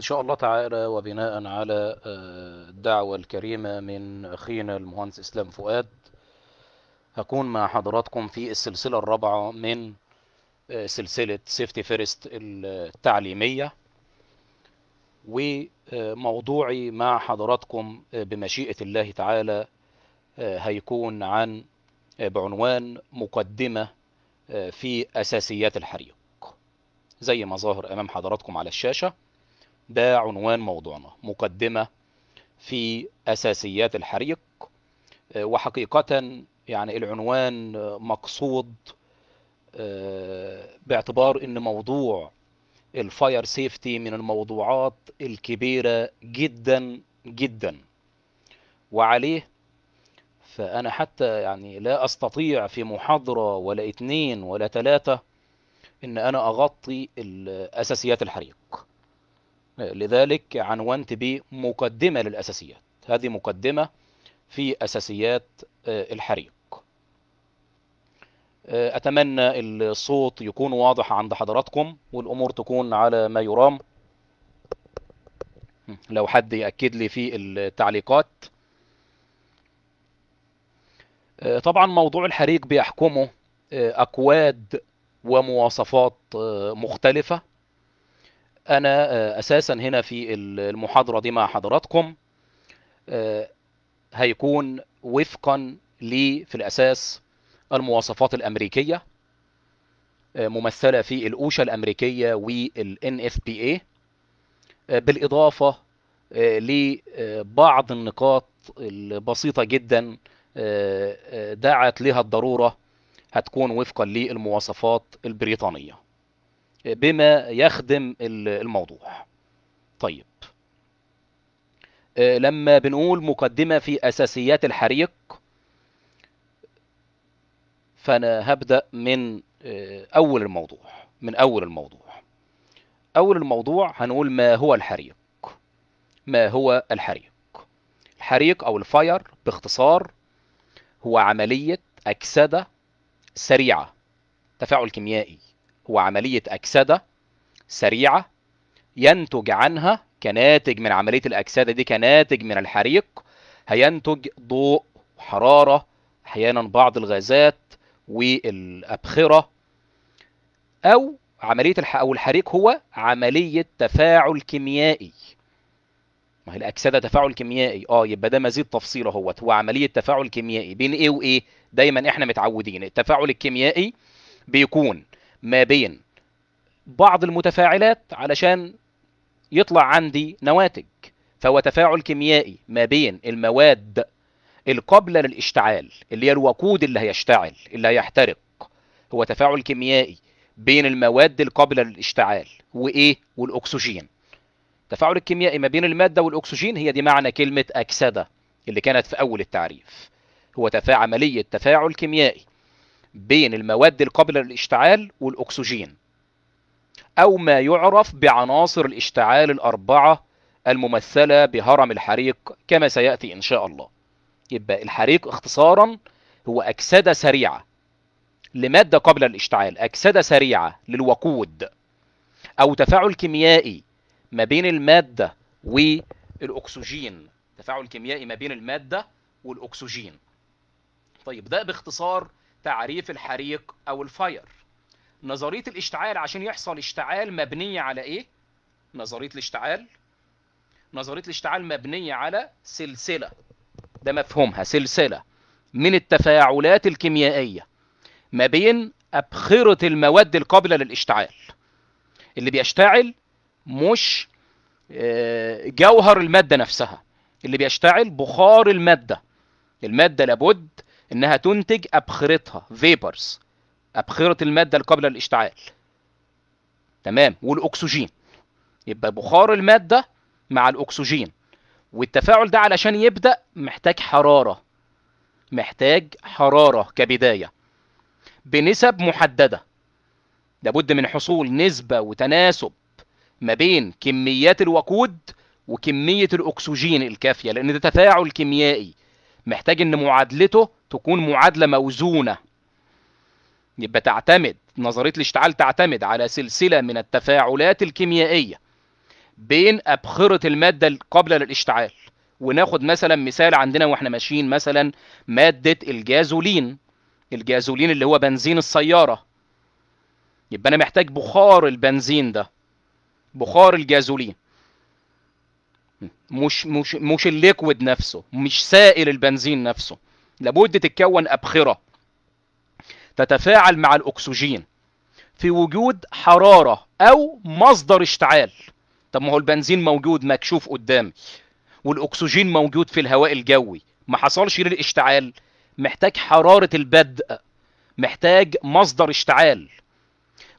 إن شاء الله تعالى وبناء على آه، الدعوة الكريمة من أخينا المهندس إسلام فؤاد هكون مع حضراتكم في السلسلة الرابعة من آه، سلسلة سيفتي فيرست التعليمية وموضوعي مع حضراتكم آه، بمشيئة الله تعالى هيكون عن بعنوان مقدمة في أساسيات الحريق زي ما ظاهر أمام حضراتكم على الشاشة ده عنوان موضوعنا مقدمة في أساسيات الحريق آه، وحقيقة يعني العنوان مقصود آه، باعتبار ان موضوع الفاير سيفتي من الموضوعات الكبيرة جدا جدا وعليه فأنا حتى يعني لا أستطيع في محاضرة ولا اتنين ولا تلاتة إن أنا أغطي أساسيات الحريق لذلك عنونت مقدمة للأساسيات هذه مقدمة في أساسيات آه، الحريق آه، أتمنى الصوت يكون واضح عند حضراتكم والأمور تكون على ما يرام لو حد يأكد لي في التعليقات آه، طبعا موضوع الحريق بيحكمه أكواد ومواصفات مختلفة انا آه، اساسا هنا في المحاضره دي مع حضراتكم آه، هيكون وفقا لي في الاساس المواصفات الامريكيه آه، ممثله في الاوشا الامريكيه والان اف بي اي بالاضافه لبعض النقاط البسيطه جدا دعت لها الضروره هتكون وفقا للمواصفات البريطانيه بما يخدم الموضوع طيب آه، لما بنقول مقدمة في أساسيات الحريق فأنا هبدأ من آه، أول الموضوع من أول الموضوع أول الموضوع هنقول ما هو الحريق ما هو الحريق الحريق أو الفاير باختصار هو عملية أكسدة سريعة تفاعل كيميائي هو عملية أكسدة سريعة ينتج عنها كناتج من عملية الأكسدة دي كناتج من الحريق هينتج ضوء حرارة أحيانا بعض الغازات والأبخرة أو عملية الح... أو الحريق هو عملية تفاعل كيميائي ما هي الأكسدة تفاعل كيميائي اه يبقى ده مزيد تفصيل اهوت هو عملية تفاعل كيميائي بين ايه وايه دايما احنا متعودين التفاعل الكيميائي بيكون ما بين بعض المتفاعلات علشان يطلع عندي نواتج فهو تفاعل كيميائي ما بين المواد القابلة للاشتعال اللي هي الوقود اللي هيشتعل اللي هيحترق هو تفاعل كيميائي بين المواد القابلة للاشتعال وإيه والأكسجين التفاعل الكيميائي ما بين المادة والأكسجين هي دي معنى كلمة أكسدة اللي كانت في أول التعريف هو تفاعل عملية تفاعل كيميائي بين المواد القابلة للاشتعال والأكسجين أو ما يعرف بعناصر الاشتعال الأربعة الممثلة بهرم الحريق كما سيأتي إن شاء الله يبقى الحريق اختصارا هو أكسدة سريعة لمادة قابله للاشتعال أكسدة سريعة للوقود أو تفاعل كيميائي ما بين المادة والأكسجين تفاعل كيميائي ما بين المادة والأكسجين طيب ده باختصار تعريف الحريق او الفاير نظريه الاشتعال عشان يحصل اشتعال مبنيه على ايه نظريه الاشتعال نظريه الاشتعال مبنيه على سلسله ده مفهومها سلسله من التفاعلات الكيميائيه ما بين ابخره المواد القابله للاشتعال اللي بيشتعل مش آه، جوهر الماده نفسها اللي بيشتعل بخار الماده الماده لابد انها تنتج ابخرتها فيبرز ابخره الماده القابله للاشتعال تمام والاكسجين يبقى بخار الماده مع الاكسجين والتفاعل ده علشان يبدا محتاج حراره محتاج حراره كبدايه بنسب محدده لابد من حصول نسبه وتناسب ما بين كميات الوقود وكميه الاكسجين الكافيه لان ده تفاعل كيميائي محتاج ان معادلته تكون معادله موزونه يبقى تعتمد نظريه الاشتعال تعتمد على سلسله من التفاعلات الكيميائيه بين ابخره الماده قبل الاشتعال وناخد مثلا مثال عندنا واحنا ماشيين مثلا ماده الجازولين الجازولين اللي هو بنزين السياره يبقى انا محتاج بخار البنزين ده بخار الجازولين مش مش مش الليكويد نفسه مش سائل البنزين نفسه لابد تتكون أبخرة تتفاعل مع الأكسجين في وجود حرارة أو مصدر اشتعال طب ما هو البنزين موجود مكشوف قدامي والأكسجين موجود في الهواء الجوي ما حصلش للاشتعال محتاج حرارة البدء محتاج مصدر اشتعال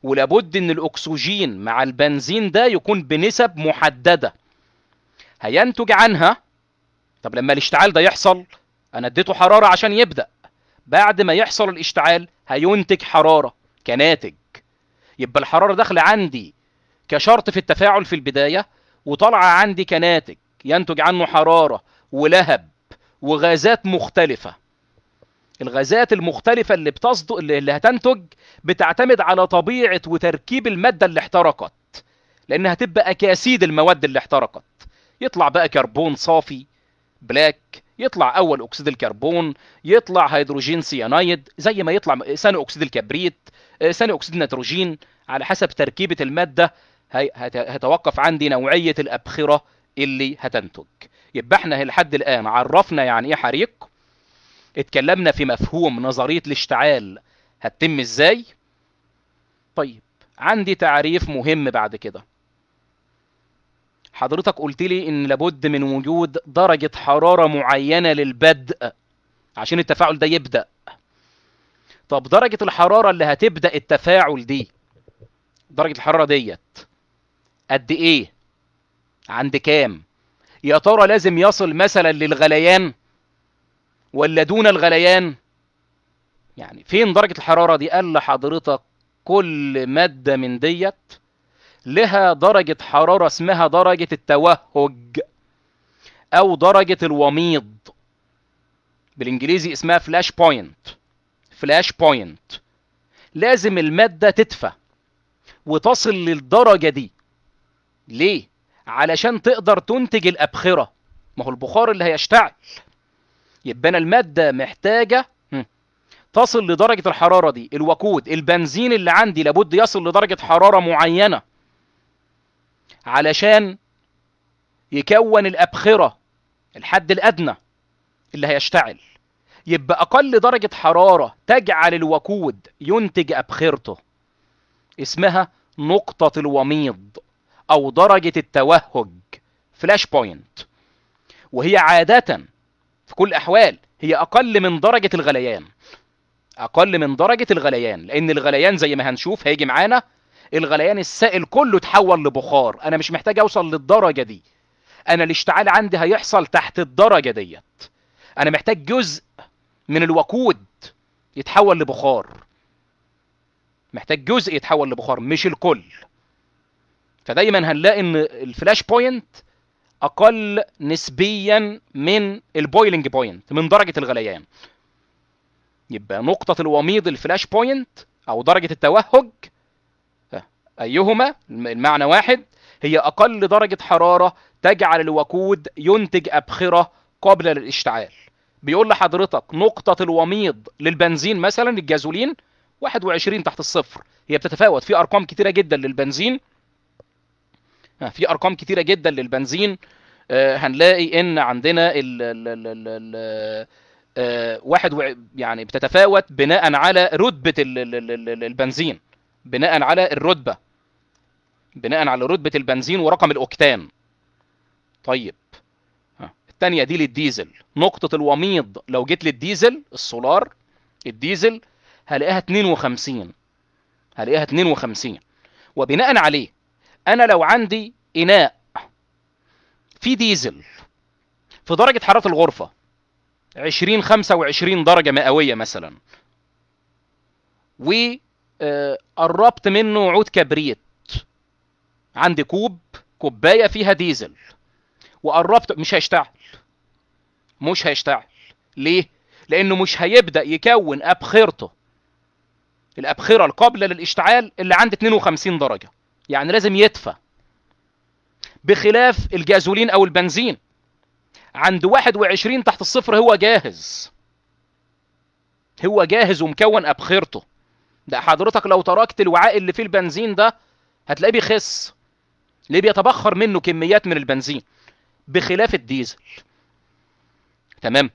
ولابد ان الاكسجين مع البنزين ده يكون بنسب محدده هينتج عنها طب لما الاشتعال ده يحصل انا اديته حراره عشان يبدا بعد ما يحصل الاشتعال هينتج حراره كناتج يبقى الحراره داخله عندي كشرط في التفاعل في البدايه وطالعه عندي كناتج ينتج عنه حراره ولهب وغازات مختلفه الغازات المختلفة اللي بتصدق اللي هتنتج بتعتمد على طبيعة وتركيب المادة اللي احترقت لأنها هتبقى أكاسيد المواد اللي احترقت يطلع بقى كربون صافي بلاك يطلع اول اكسيد الكربون يطلع هيدروجين سيانايد زي ما يطلع ثاني اكسيد الكبريت آه، ثاني اكسيد النيتروجين على حسب تركيبه الماده هتوقف عندي نوعيه الابخره اللي هتنتج يبقى احنا لحد الان عرفنا يعني ايه حريق اتكلمنا في مفهوم نظريه الاشتعال هتتم ازاي طيب عندي تعريف مهم بعد كده حضرتك قلت لي ان لابد من وجود درجه حراره معينه للبدء عشان التفاعل ده يبدا طب درجه الحراره اللي هتبدا التفاعل دي درجه الحراره ديت قد ايه عند كام يا ترى لازم يصل مثلا للغليان ولا دون الغليان يعني فين درجه الحراره دي قال لحضرتك كل ماده من ديت لها درجة حرارة اسمها درجة التوهج أو درجة الوميض بالإنجليزي اسمها فلاش بوينت فلاش بوينت لازم المادة تدفى وتصل للدرجة دي ليه؟ علشان تقدر تنتج الأبخرة ما هو البخار اللي هيشتعل يبقى أنا المادة محتاجة تصل لدرجة الحرارة دي الوقود البنزين اللي عندي لابد يصل لدرجة حرارة معينة علشان يكون الأبخرة الحد الأدنى اللي هيشتعل يبقى أقل درجة حرارة تجعل الوقود ينتج أبخرته اسمها نقطة الوميض أو درجة التوهج فلاش بوينت وهي عادة في كل الأحوال هي أقل من درجة الغليان أقل من درجة الغليان لأن الغليان زي ما هنشوف هيجي معانا الغليان السائل كله اتحول لبخار انا مش محتاج اوصل للدرجه دي انا الاشتعال عندي هيحصل تحت الدرجه ديت انا محتاج جزء من الوقود يتحول لبخار محتاج جزء يتحول لبخار مش الكل فدايما هنلاقي ان الفلاش بوينت اقل نسبيا من البويلنج بوينت من درجه الغليان يبقى نقطه الوميض الفلاش بوينت او درجه التوهج أيهما المعنى واحد هي أقل درجة حرارة تجعل الوقود ينتج أبخرة قبل الاشتعال بيقول لحضرتك نقطة الوميض للبنزين مثلا الجازولين 21 تحت الصفر هي بتتفاوت في أرقام كتيرة جدا للبنزين آه، في أرقام كتيرة جدا للبنزين آه، هنلاقي إن عندنا ال ال ال ال ال آه، واحد يعني بتتفاوت بناء على رتبة البنزين بناء على الرتبة بناء على رتبه البنزين ورقم الاوكتان طيب الثانيه دي للديزل نقطه الوميض لو جيت للديزل السولار الديزل هلاقيها 52 هلاقيها 52 وبناء عليه انا لو عندي اناء في ديزل في درجه حراره الغرفه 20 25 درجه مئويه مثلا وقربت آه، منه عود كبريت عندي كوب كوبايه فيها ديزل وقربت مش هيشتغل مش هيشتغل ليه لانه مش هيبدا يكون ابخرته الابخره القابله للاشتعال اللي عند 52 درجه يعني لازم يدفى بخلاف الجازولين او البنزين عند 21 تحت الصفر هو جاهز هو جاهز ومكون ابخرته ده حضرتك لو تركت الوعاء اللي فيه البنزين ده هتلاقيه بيخس ليه بيتبخر منه كميات من البنزين بخلاف الديزل تمام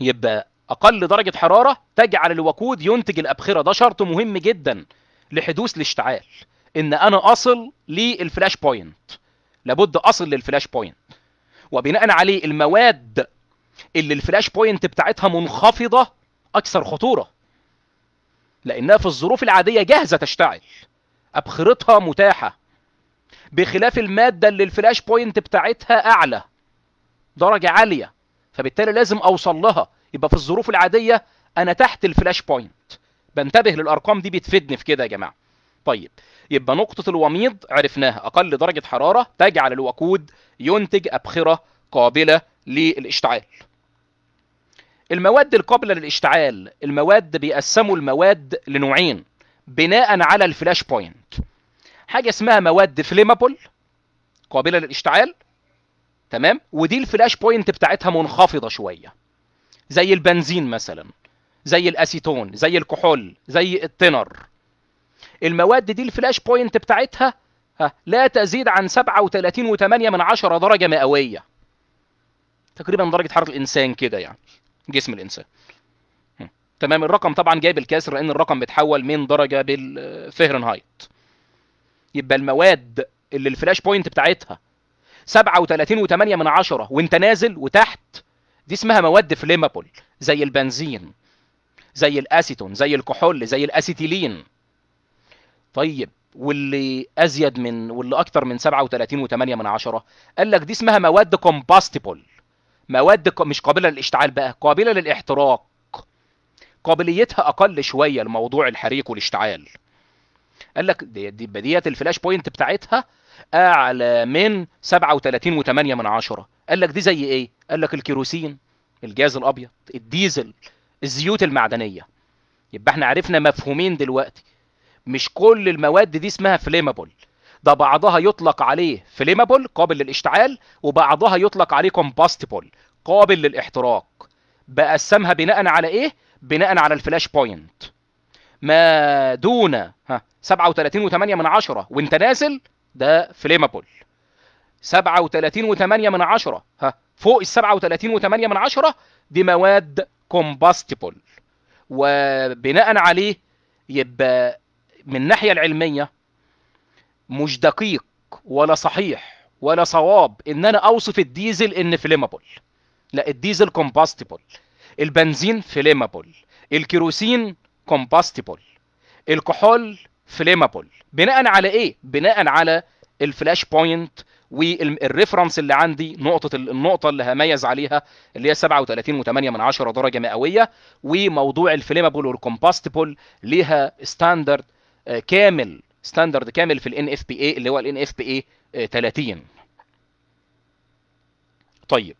يبقى اقل درجه حراره تجعل الوقود ينتج الابخره ده شرط مهم جدا لحدوث الاشتعال ان انا اصل للفلاش بوينت لابد اصل للفلاش بوينت وبناء عليه المواد اللي الفلاش بوينت بتاعتها منخفضه اكثر خطوره لانها في الظروف العاديه جاهزه تشتعل ابخرتها متاحه بخلاف المادة اللي الفلاش بوينت بتاعتها أعلى درجة عالية فبالتالي لازم أوصل لها يبقى في الظروف العادية أنا تحت الفلاش بوينت بنتبه للأرقام دي بتفيدني في كده يا جماعة طيب يبقى نقطة الوميض عرفناها أقل درجة حرارة تجعل الوقود ينتج أبخرة قابلة للاشتعال المواد القابلة للاشتعال المواد بيقسموا المواد لنوعين بناء على الفلاش بوينت حاجه اسمها مواد فليمابل قابله للاشتعال تمام ودي الفلاش بوينت بتاعتها منخفضه شويه زي البنزين مثلا زي الاسيتون زي الكحول زي التنر المواد دي الفلاش بوينت بتاعتها لا تزيد عن 37.8 من عشرة درجة مئوية تقريبا درجة حرارة الإنسان كده يعني جسم الإنسان تمام الرقم طبعا جاي بالكسر لأن الرقم بيتحول من درجة بالفهرنهايت يبقى المواد اللي الفلاش بوينت بتاعتها 37.8 من عشرة وانت نازل وتحت دي اسمها مواد فليمابل زي البنزين زي الاسيتون زي الكحول زي الاسيتيلين طيب واللي ازيد من واللي اكتر من 37.8 من عشرة قال لك دي اسمها مواد كومباستبل مواد مش قابله للاشتعال بقى قابله للاحتراق قابليتها اقل شويه لموضوع الحريق والاشتعال قال لك دي, دي ديت الفلاش بوينت بتاعتها اعلى من 37.8 من عشرة قال لك دي زي ايه قال لك الكيروسين الجاز الابيض الديزل الزيوت المعدنيه يبقى احنا عرفنا مفهومين دلوقتي مش كل المواد دي اسمها فليمابل ده بعضها يطلق عليه فليمابل قابل للاشتعال وبعضها يطلق عليه كومباستبل قابل للاحتراق بقسمها بناء على ايه بناء على الفلاش بوينت ما دون ها 37.8 من عشرة وانت نازل ده فليمابول 37.8 من عشرة ها فوق ال 37.8 من عشرة دي مواد كومباستبل وبناء عليه يبقى من الناحيه العلميه مش دقيق ولا صحيح ولا صواب ان انا اوصف الديزل ان فليمابل لا الديزل كومباستبل البنزين فليمابل الكيروسين كومباستبل الكحول فليمابل بناء على ايه بناء على الفلاش بوينت والريفرنس اللي عندي نقطة النقطة اللي هميز عليها اللي هي 37.8 من عشرة درجة مئوية وموضوع الفليمابل والكومباستبل ليها ستاندرد آه، كامل ستاندرد كامل في الان اف بي اي اللي هو الان اف بي اي 30 طيب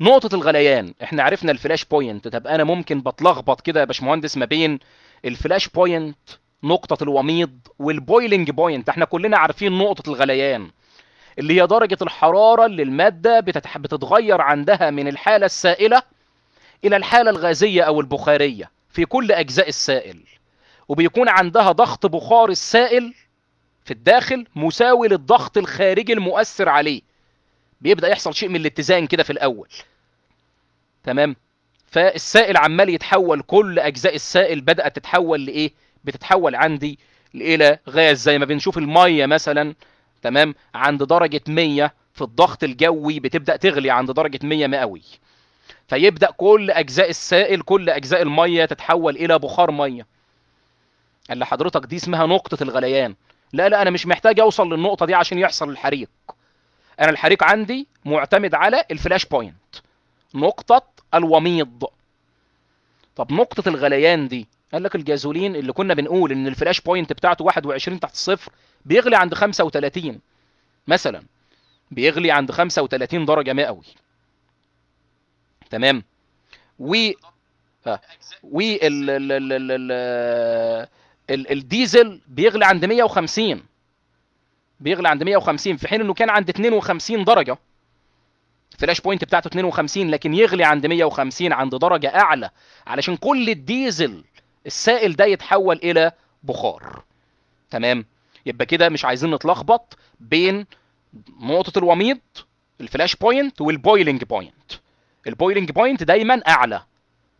نقطة الغليان احنا عرفنا الفلاش بوينت طب انا ممكن بتلخبط كده يا باشمهندس ما بين الفلاش بوينت نقطة الوميض والبويلنج بوينت احنا كلنا عارفين نقطة الغليان اللي هي درجة الحرارة اللي المادة بتتح... بتتغير عندها من الحالة السائلة إلى الحالة الغازية أو البخارية في كل أجزاء السائل وبيكون عندها ضغط بخار السائل في الداخل مساوي للضغط الخارجي المؤثر عليه بيبدأ يحصل شيء من الاتزان كده في الأول تمام فالسائل عمال يتحول كل اجزاء السائل بدات تتحول لايه بتتحول عندي الى غاز زي ما بنشوف الميه مثلا تمام عند درجه 100 في الضغط الجوي بتبدا تغلي عند درجه 100 مئوي فيبدا كل اجزاء السائل كل اجزاء الميه تتحول الى بخار ميه اللي حضرتك دي اسمها نقطه الغليان لا لا انا مش محتاج اوصل للنقطه دي عشان يحصل الحريق انا الحريق عندي معتمد على الفلاش بوينت نقطه الوميض طب نقطة الغليان دي قال لك الجازولين اللي كنا بنقول ان الفلاش بوينت بتاعته 21 تحت الصفر بيغلي عند 35 مثلا بيغلي عند 35 درجة مئوي تمام و آه، و الديزل بيغلي عند 150 بيغلي عند 150 في حين انه كان عند 52 درجه فلاش بوينت بتاعته 52 لكن يغلي عند 150 عند درجه اعلى علشان كل الديزل السائل ده يتحول الى بخار تمام يبقى كده مش عايزين نتلخبط بين نقطه الوميض الفلاش بوينت والبويلنج بوينت البويلنج بوينت دايما اعلى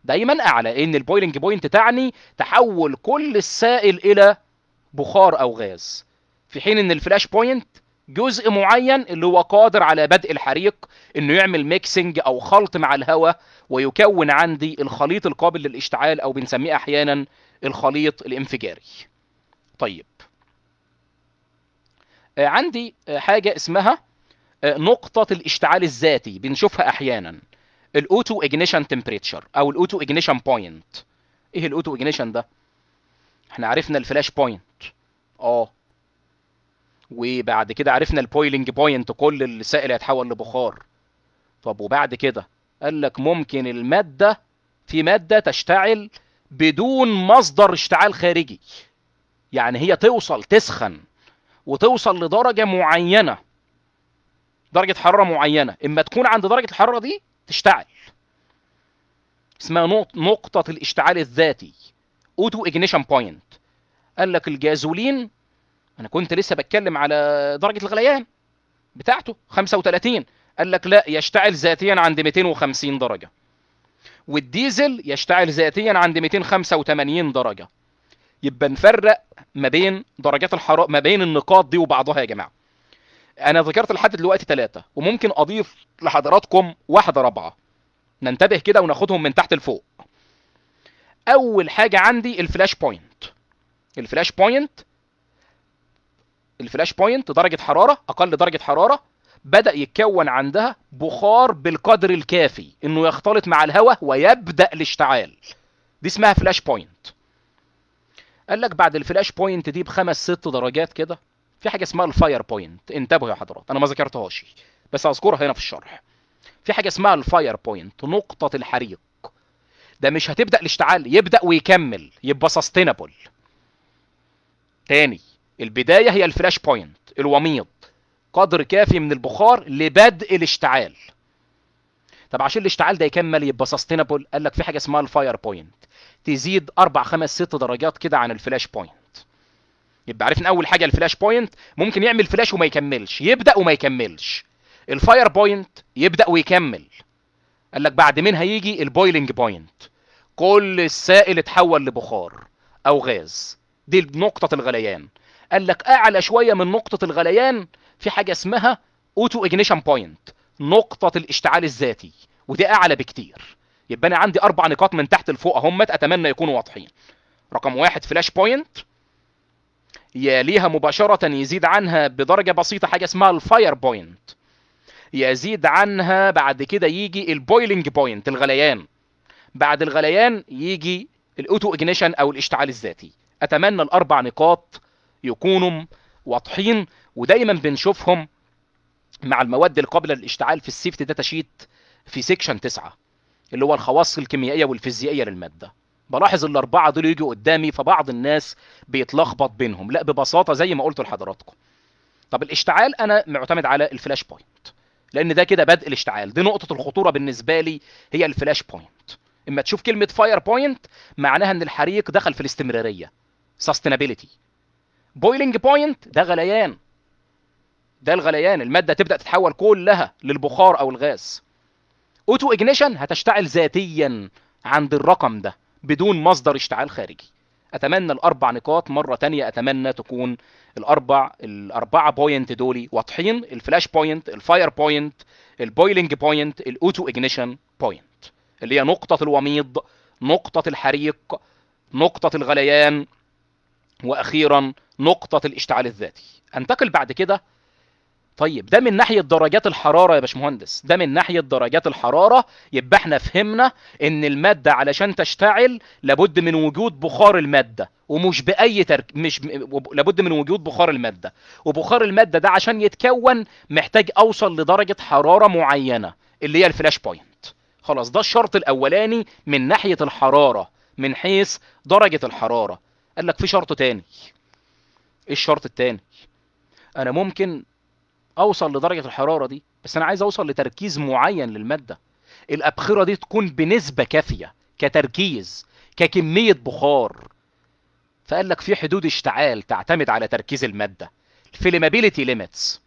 دايما اعلى ان البويلنج بوينت تعني تحول كل السائل الى بخار او غاز في حين ان الفلاش بوينت جزء معين اللي هو قادر على بدء الحريق انه يعمل ميكسنج او خلط مع الهواء ويكون عندي الخليط القابل للاشتعال او بنسميه احيانا الخليط الانفجاري طيب آه، عندي آه، حاجه اسمها آه، نقطه الاشتعال الذاتي بنشوفها احيانا الاوتو اجنيشن تمبريتشر او الاوتو اجنيشن بوينت ايه الاوتو اجنيشن ده احنا عرفنا الفلاش بوينت اه وبعد كده عرفنا البويلنج بوينت كل السائل هيتحول لبخار طب وبعد كده قال لك ممكن المادة في مادة تشتعل بدون مصدر اشتعال خارجي يعني هي توصل تسخن وتوصل لدرجة معينة درجة حرارة معينة اما تكون عند درجة الحرارة دي تشتعل اسمها نقطة الاشتعال الذاتي اوتو اجنيشن بوينت قال لك الجازولين انا كنت لسه بتكلم على درجه الغليان بتاعته 35 قال لك لا يشتعل ذاتيا عند 250 درجه والديزل يشتعل ذاتيا عند 285 درجه يبقى نفرق ما بين درجات الحراره ما بين النقاط دي وبعضها يا جماعه انا ذكرت لحد دلوقتي ثلاثه وممكن اضيف لحضراتكم واحده رابعه ننتبه كده وناخدهم من تحت لفوق اول حاجه عندي الفلاش بوينت الفلاش بوينت الفلاش بوينت درجه حراره اقل درجه حراره بدا يتكون عندها بخار بالقدر الكافي انه يختلط مع الهواء ويبدا الاشتعال دي اسمها فلاش بوينت قال لك بعد الفلاش بوينت دي بخمس ست درجات كده في حاجه اسمها الفاير بوينت انتبهوا يا حضرات انا ما ذكرتهاش بس هذكرها هنا في الشرح في حاجه اسمها الفاير بوينت نقطه الحريق ده مش هتبدا الاشتعال يبدا ويكمل يبقى سستينابل تاني البداية هي الفلاش بوينت الوميض قدر كافي من البخار لبدء الاشتعال طب عشان الاشتعال ده يكمل يبقى سستينبل قال لك في حاجه اسمها الفاير بوينت تزيد اربع خمس ست درجات كده عن الفلاش بوينت يبقى عرفنا اول حاجه الفلاش بوينت ممكن يعمل فلاش وما يكملش يبدا وما يكملش الفاير بوينت يبدا ويكمل قال لك بعد منها يجي البويلنج بوينت كل السائل اتحول لبخار او غاز دي نقطه الغليان قال لك اعلى شويه من نقطه الغليان في حاجه اسمها اوتو اجنيشن بوينت نقطه الاشتعال الذاتي ودي اعلى آه بكتير يبقى انا عندي اربع نقاط من تحت لفوق اهمت اتمنى يكونوا واضحين رقم واحد فلاش بوينت يليها مباشرة يزيد عنها بدرجة بسيطة حاجة اسمها الفاير بوينت يزيد عنها بعد كده يجي البويلنج بوينت الغليان بعد الغليان يجي الاوتو اجنيشن او الاشتعال الذاتي اتمنى الاربع نقاط يكونوا واضحين ودايما بنشوفهم مع المواد القابله للاشتعال في السيفت داتا شيت في سيكشن 9 اللي هو الخواص الكيميائيه والفيزيائيه للماده بلاحظ الاربعه دول يجوا قدامي فبعض الناس بيتلخبط بينهم لا ببساطه زي ما قلت لحضراتكم طب الاشتعال انا معتمد على الفلاش بوينت لان ده كده بدء الاشتعال دي نقطه الخطوره بالنسبه لي هي الفلاش بوينت اما تشوف كلمه فاير بوينت معناها ان الحريق دخل في الاستمراريه سستينابيلتي بويلنج بوينت ده غليان ده الغليان الماده تبدا تتحول كلها للبخار او الغاز اوتو اجنيشن هتشتعل ذاتيا عند الرقم ده بدون مصدر اشتعال خارجي اتمنى الاربع نقاط مره تانية اتمنى تكون الاربع الاربعه بوينت دولي واضحين الفلاش بوينت الفاير بوينت البويلنج بوينت الاوتو اجنيشن بوينت اللي هي نقطه الوميض نقطه الحريق نقطه الغليان واخيرا نقطه الاشتعال الذاتي انتقل بعد كده طيب ده من ناحيه درجات الحراره يا باشمهندس ده من ناحيه درجات الحراره يبقى احنا فهمنا ان الماده علشان تشتعل لابد من وجود بخار الماده ومش باي ترك مش لابد من وجود بخار الماده وبخار الماده ده عشان يتكون محتاج اوصل لدرجه حراره معينه اللي هي الفلاش بوينت خلاص ده الشرط الاولاني من ناحيه الحراره من حيث درجه الحراره قال لك في شرط تاني ايه الشرط التاني انا ممكن اوصل لدرجه الحراره دي بس انا عايز اوصل لتركيز معين للماده الابخره دي تكون بنسبه كافيه كتركيز ككميه بخار فقال لك في حدود اشتعال تعتمد على تركيز الماده الفليمابيليتي ليميتس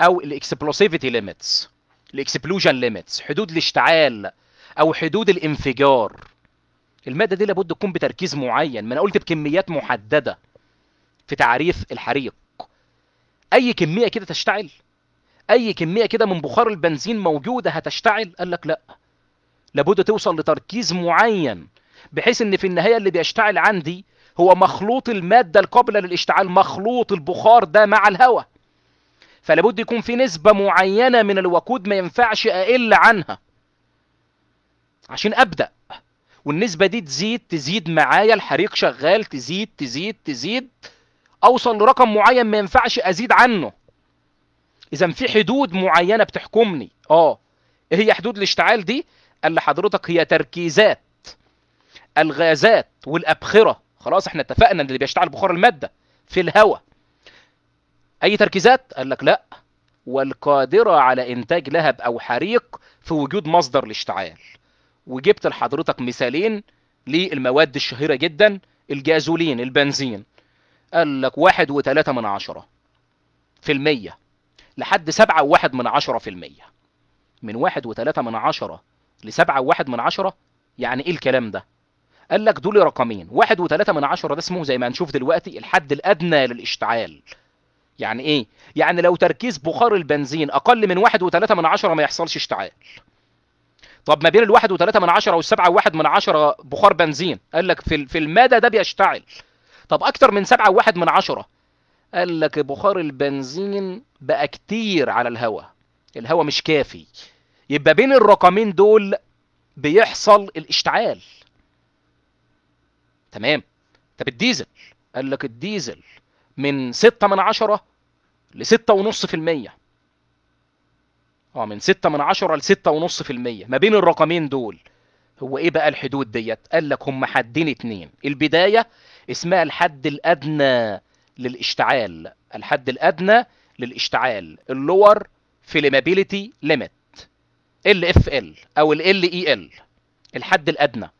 او الاكسبلوسيفيتي ليميتس الاكسبلوجن ليميتس حدود الاشتعال او حدود الانفجار الماده دي لابد تكون بتركيز معين ما انا قلت بكميات محدده في تعريف الحريق اي كميه كده تشتعل اي كميه كده من بخار البنزين موجوده هتشتعل قال لك لا لابد توصل لتركيز معين بحيث ان في النهايه اللي بيشتعل عندي هو مخلوط الماده القابله للاشتعال مخلوط البخار ده مع الهواء فلابد يكون في نسبه معينه من الوقود ما ينفعش اقل عنها عشان ابدا والنسبه دي تزيد تزيد معايا الحريق شغال تزيد تزيد تزيد اوصل لرقم معين ما ينفعش ازيد عنه اذا في حدود معينه بتحكمني اه ايه هي حدود الاشتعال دي قال لحضرتك هي تركيزات الغازات والابخره خلاص احنا اتفقنا ان اللي بيشتعل بخار الماده في الهواء اي تركيزات قال لك لا والقادره على انتاج لهب او حريق في وجود مصدر الاشتعال وجبت لحضرتك مثالين للمواد الشهيرة جدا الجازولين البنزين قال لك واحد وثلاثة من عشرة في المية لحد سبعة وواحد من عشرة في المية من واحد وثلاثة من عشرة لسبعة وواحد من عشرة يعني ايه الكلام ده قال لك دول رقمين واحد وثلاثة من عشرة ده اسمه زي ما هنشوف دلوقتي الحد الأدنى للاشتعال يعني ايه يعني لو تركيز بخار البنزين أقل من واحد وثلاثة من عشرة ما يحصلش اشتعال طب ما بين الواحد وثلاثة من عشرة والسبعة وواحد من عشرة بخار بنزين قال لك في في المادة ده بيشتعل طب أكتر من سبعة وواحد من عشرة قال لك بخار البنزين بقى كتير على الهواء الهواء مش كافي يبقى بين الرقمين دول بيحصل الاشتعال تمام طب الديزل قال لك الديزل من 6 من عشرة لستة ونص في المية اه من 6 من 10 ل 6.5% ما بين الرقمين دول هو ايه بقى الحدود ديت قال لك هم حدين اتنين البدايه اسمها الحد الادنى للاشتعال الحد الادنى للاشتعال اللور فيلمابيليتي ليميت ال اف ال او ال ال اي ال الحد الادنى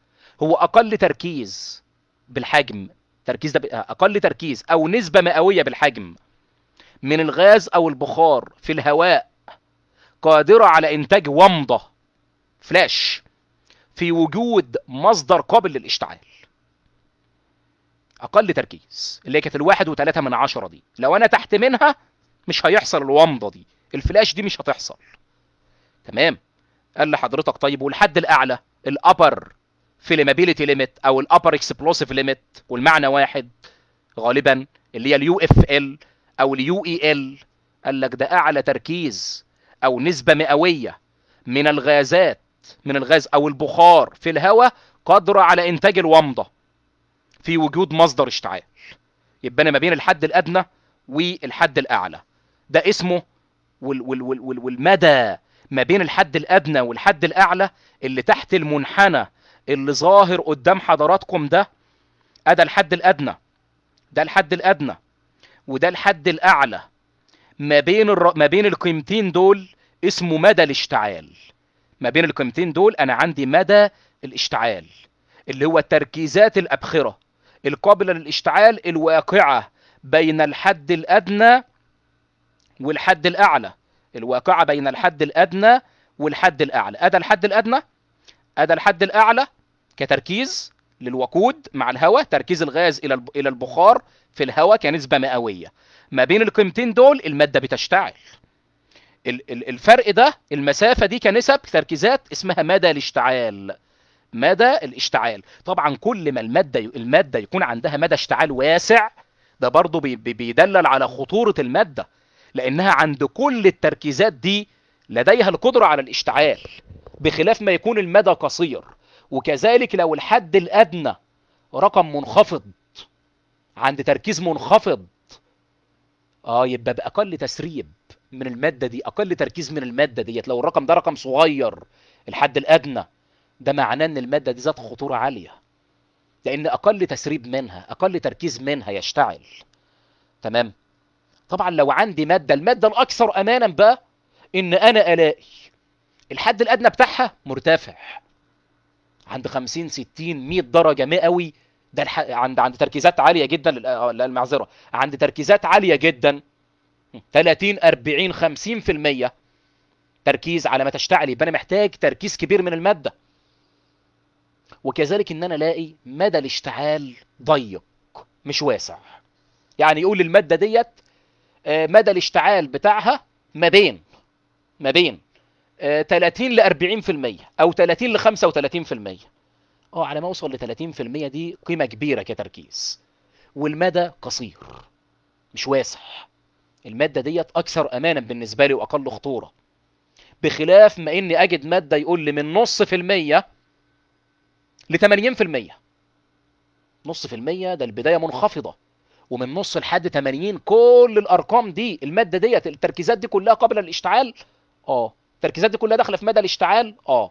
هو اقل تركيز بالحجم تركيز ده آه، اقل تركيز او نسبه مئويه بالحجم من الغاز او البخار في الهواء قادرة على إنتاج ومضة فلاش في وجود مصدر قابل للاشتعال أقل تركيز اللي هي كانت الواحد وثلاثة من عشرة دي لو أنا تحت منها مش هيحصل الومضة دي الفلاش دي مش هتحصل تمام قال لحضرتك طيب والحد الأعلى الأبر فيلمابيليتي ليميت أو الأبر اكسبلوسيف ليميت والمعنى واحد غالبا اللي هي اليو اف ال او اليو اي ال قال لك ده اعلى تركيز أو نسبة مئوية من الغازات من الغاز أو البخار في الهواء قادرة على إنتاج الومضة في وجود مصدر اشتعال يبقى أنا ما بين الحد الأدنى والحد الأعلى ده اسمه وال وال وال والمدى ما بين الحد الأدنى والحد الأعلى اللي تحت المنحنى اللي ظاهر قدام حضراتكم ده ادى أه، الحد الأدنى ده الحد الأدنى وده الحد الأعلى ما بين الر... ما بين القيمتين دول اسمه مدى الاشتعال ما بين القيمتين دول انا عندي مدى الاشتعال اللي هو تركيزات الابخره القابله للاشتعال الواقعه بين الحد الادنى والحد الاعلى الواقعه بين الحد الادنى والحد الاعلى ادى الحد الادنى ادى الحد الاعلى كتركيز للوقود مع الهواء تركيز الغاز الى الى البخار في الهواء كنسبه مئويه ما بين القيمتين دول الماده بتشتعل الفرق ده المسافه دي كنسب تركيزات اسمها مدى الاشتعال مدى الاشتعال طبعا كل ما الماده الماده يكون عندها مدى اشتعال واسع ده برضه بيدلل على خطوره الماده لانها عند كل التركيزات دي لديها القدره على الاشتعال بخلاف ما يكون المدى قصير وكذلك لو الحد الادنى رقم منخفض عند تركيز منخفض اه يبقى باقل تسريب من الماده دي اقل تركيز من الماده ديت لو الرقم ده رقم صغير الحد الادنى ده معناه ان الماده دي ذات خطوره عاليه لان اقل تسريب منها اقل تركيز منها يشتعل تمام طبعا لو عندي ماده الماده الاكثر امانا بقى ان انا الاقي الحد الادنى بتاعها مرتفع عند 50 60 100 درجه مئوي ده الح... عند عند تركيزات عاليه جدا لا المعذره آه، عند تركيزات عاليه جدا 30 40 50% تركيز على ما تشتعل يبقى انا محتاج تركيز كبير من الماده وكذلك ان انا الاقي مدى الاشتعال ضيق مش واسع يعني يقول الماده ديت آه، مدى الاشتعال بتاعها ما بين ما بين 30 آه، ل 40% او 30 ل 35% اه على ما اوصل ل 30% دي قيمه كبيره كتركيز والمدى قصير مش واسع الماده ديت اكثر امانا بالنسبه لي واقل خطوره بخلاف ما اني اجد ماده يقول لي من نص في الميه ل 80% نص في الميه ده البدايه منخفضه ومن نص لحد 80 كل الارقام دي الماده ديت التركيزات دي كلها قبل الاشتعال اه التركيزات دي كلها داخله في مدى الاشتعال اه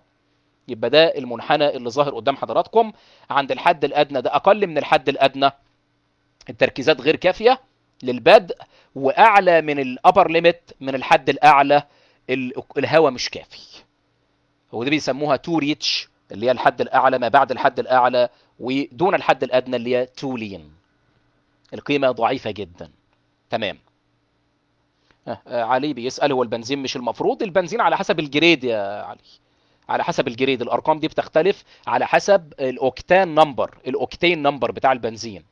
يبقى ده المنحنى اللي ظاهر قدام حضراتكم عند الحد الادنى ده اقل من الحد الادنى التركيزات غير كافيه للبدء واعلى من الابر ليميت من الحد الاعلى الهواء مش كافي ودي بيسموها تو ريتش اللي هي الحد الاعلى ما بعد الحد الاعلى ودون الحد الادنى اللي هي تو لين القيمه ضعيفه جدا تمام آه، آه، علي بيسال هو البنزين مش المفروض البنزين على حسب الجريد يا علي على حسب الجريد الارقام دي بتختلف على حسب الاوكتان نمبر الاوكتين نمبر بتاع البنزين